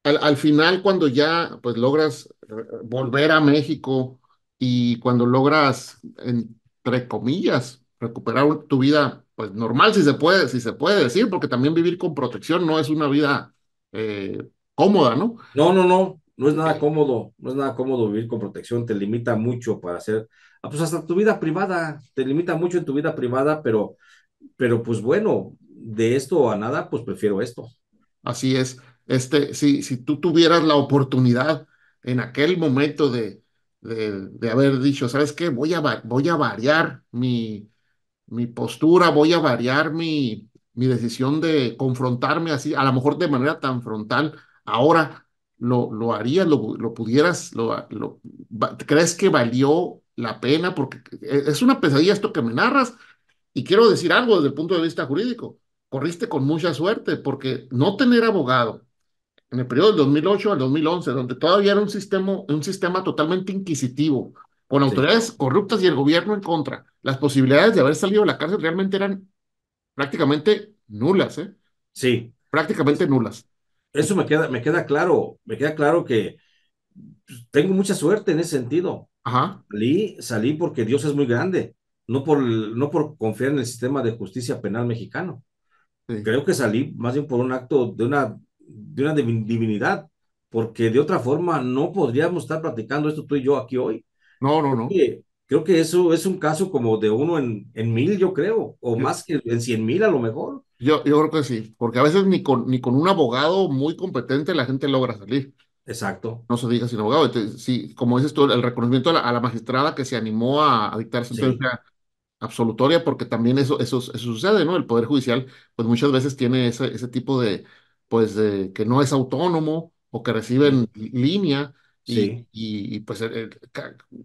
Speaker 1: al, final cuando ya pues logras eh, volver a México y cuando logras, entre comillas, recuperar tu vida pues normal, si se puede, si se puede decir, porque también vivir con protección no es una vida eh, cómoda, ¿no? No, no, no, no es nada cómodo, no es nada cómodo vivir con protección, te limita mucho
Speaker 2: para hacer Ah, pues hasta tu vida privada, te limita mucho en tu vida privada, pero, pero
Speaker 1: pues bueno, de esto a nada, pues prefiero esto. Así es, este, si, si tú tuvieras la oportunidad en aquel momento de, de, haber dicho, ¿sabes qué? Voy a, voy a variar mi, mi postura, voy a variar mi, mi decisión de confrontarme así, a lo mejor de manera tan frontal, ahora lo, lo harías, lo, pudieras, lo, ¿crees que valió la pena, porque e, es una pesadilla esto que me narras. Y quiero decir algo desde el punto de vista jurídico. Corriste con mucha suerte, porque no tener abogado en el periodo del 2008 al 2011, donde todavía era un sistema, un sistema totalmente inquisitivo, con autoridades corruptas y el gobierno en contra, las posibilidades de haber salido de la cárcel realmente eran prácticamente nulas, ¿eh? Sí. Prácticamente nulas. Eso me queda, me queda
Speaker 2: claro, me queda claro que pues, tengo mucha suerte en ese sentido. Salí, salí porque Dios es muy grande, no por, no por confiar en el sistema de justicia penal mexicano. Creo que salí más bien por un acto de una, de una divinidad, porque de otra forma no podríamos estar platicando esto tú y yo aquí hoy. No, no, no. creo que eso es un caso como de uno en, en mil, yo creo, o más que en cien
Speaker 1: mil a lo mejor. Yo, yo creo que sí, porque a veces ni con, ni con un abogado muy competente la gente logra salir. Exacto. No se diga sin abogado. sí, como dices tú, el reconocimiento a la, magistrada que se animó a, dictar sentencia absolutoria, porque también eso, eso, sucede, ¿no? El Poder Judicial, pues muchas veces tiene ese, ese tipo de, pues, de que no es autónomo o que reciben línea. Y, y, pues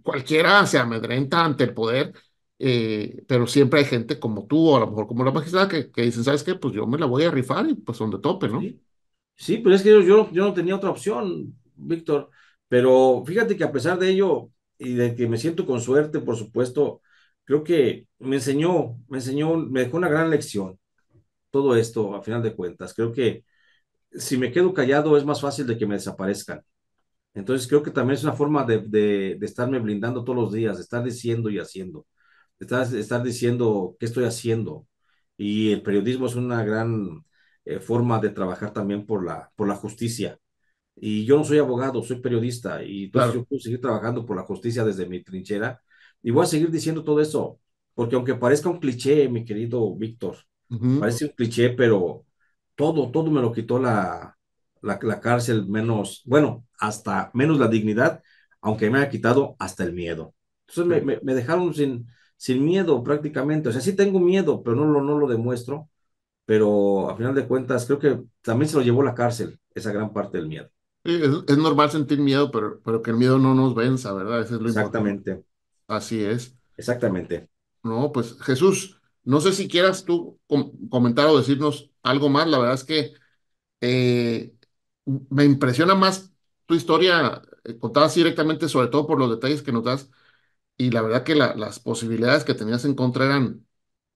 Speaker 1: cualquiera se amedrenta ante el poder, eh, pero siempre hay gente como tú, o a lo mejor como la magistrada, que, que dicen, ¿sabes qué? Pues yo me la voy a rifar y pues son de tope, ¿no? Sí, pero pues es que yo, yo, no
Speaker 2: tenía otra opción, Víctor. Pero fíjate que a pesar de ello, y de que me siento con suerte, por supuesto, creo que me enseñó, me enseñó, me dejó una gran lección todo esto, a final de cuentas. Creo que si me quedo callado es más fácil de que me desaparezcan. Entonces creo que también es una forma de, de, de estarme blindando todos los días, de estar diciendo y haciendo, de estar diciendo qué estoy haciendo. Y el periodismo es una gran eh, forma de trabajar también por la, por la justicia. Y yo no soy abogado, soy periodista, y entonces yo puedo seguir trabajando por la justicia desde mi trinchera. Y voy a seguir diciendo todo eso, porque aunque parezca un cliché, mi querido Víctor, parece un cliché, pero todo, todo me lo quitó la, la, cárcel, menos, bueno, hasta menos la dignidad, aunque me ha quitado hasta el miedo. Entonces me, me dejaron sin, sin miedo prácticamente. O sea, sí tengo miedo, pero no no lo demuestro pero a final de cuentas creo que también se lo llevó la cárcel esa gran parte del miedo.
Speaker 1: es, normal sentir miedo, pero, pero que el miedo no nos venza, ¿verdad? es lo Exactamente. Así es. Exactamente. No, pues Jesús, no sé si quieras tú comentar o decirnos algo más. La verdad es que eh, me impresiona más tu historia contabas eh, contada directamente, sobre todo por los detalles que nos das. Y la verdad que las posibilidades que tenías en contra eran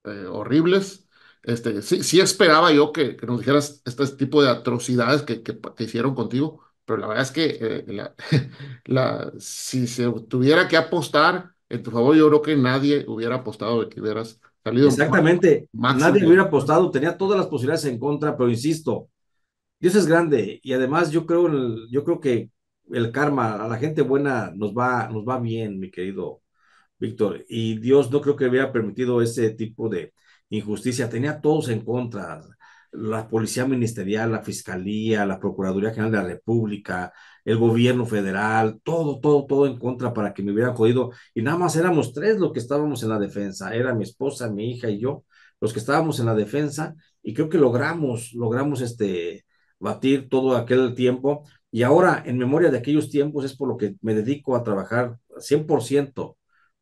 Speaker 1: eh, horribles este, sí, sí esperaba yo que, que nos dijeras este tipo de atrocidades que, que, hicieron contigo, pero la verdad es que eh, la, si se tuviera que apostar en tu favor, yo creo que nadie hubiera apostado de que hubieras salido. Exactamente, nadie hubiera
Speaker 2: apostado, tenía todas las posibilidades en contra, pero insisto, Dios es grande y además yo creo, yo creo que el karma a la gente buena nos va, nos va bien, mi querido Víctor, y Dios no creo que hubiera permitido ese tipo de Injusticia, tenía todos en contra, la Policía Ministerial, la Fiscalía, la Procuraduría General de la República, el gobierno federal, todo, todo, todo en contra para que me hubieran jodido. Y nada más éramos tres los que estábamos en la defensa, era mi esposa, mi hija y yo, los que estábamos en la defensa, y creo que logramos, logramos este, batir todo aquel tiempo. Y ahora, en memoria de aquellos tiempos, es por lo que me dedico a trabajar 100%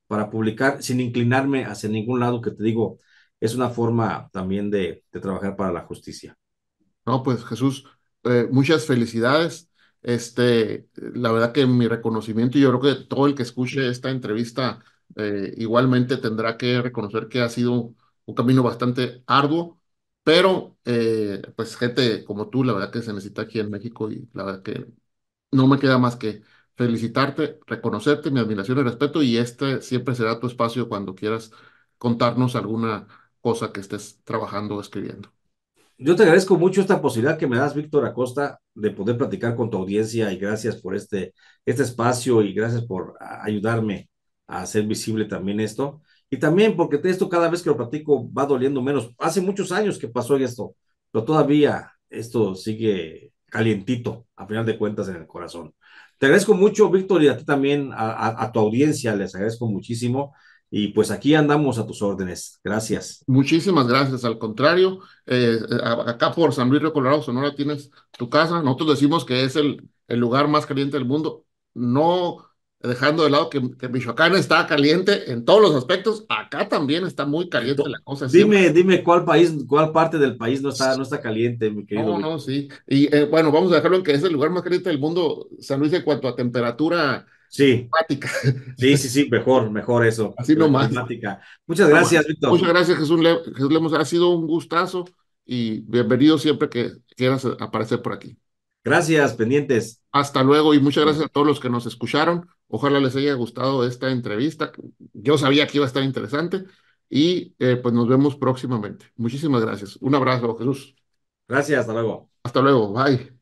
Speaker 2: para publicar sin inclinarme hacia ningún lado que te digo, es una forma también
Speaker 1: de, trabajar para la justicia. No, pues Jesús, eh, muchas felicidades. Este, la verdad que mi reconocimiento, y yo creo que todo el que escuche esta entrevista eh, igualmente tendrá que reconocer que ha sido un camino bastante arduo, pero eh, pues gente como tú, la verdad que se necesita aquí en México y la verdad que no me queda más que felicitarte, reconocerte, mi admiración y respeto y este siempre será tu espacio cuando quieras contarnos alguna cosa que estés trabajando o escribiendo. Yo te agradezco mucho esta posibilidad que me das, Víctor Acosta, de poder platicar con
Speaker 2: tu audiencia y gracias por este, este espacio y gracias por ayudarme a hacer visible también esto. Y también porque esto cada vez que lo platico va doliendo menos. Hace muchos años que pasó esto, pero todavía esto sigue calientito, a final de cuentas, en el corazón. Te agradezco mucho, Víctor, y a ti también, a tu audiencia, les agradezco
Speaker 1: muchísimo. Y pues aquí andamos a tus órdenes. Gracias. Muchísimas gracias. Al contrario, eh, acá por San Luis Río Colorado, Sonora, tienes tu casa. Nosotros decimos que es el, el lugar más caliente del mundo. No dejando de lado que, Michoacán está caliente en todos los aspectos, acá también está muy caliente la cosa. Dime, dime cuál país, cuál parte del país no está, no está caliente, mi querido. No, no, sí. Y eh, bueno, vamos a dejarlo en que es el lugar más caliente del mundo, San Luis, en cuanto a temperatura Sí. Sí, sí, sí, mejor,
Speaker 2: mejor eso. Así nomás. Muchas gracias, Muchas gracias, Jesús,
Speaker 1: Le Ha sido un gustazo y bienvenido siempre que quieras aparecer por aquí. Gracias, pendientes. Hasta luego y muchas gracias a todos los que nos escucharon. Ojalá les haya gustado esta entrevista. Yo sabía que iba a estar interesante y eh, pues nos vemos próximamente. Muchísimas gracias. Un abrazo, Jesús. Gracias, hasta luego. Hasta luego, bye.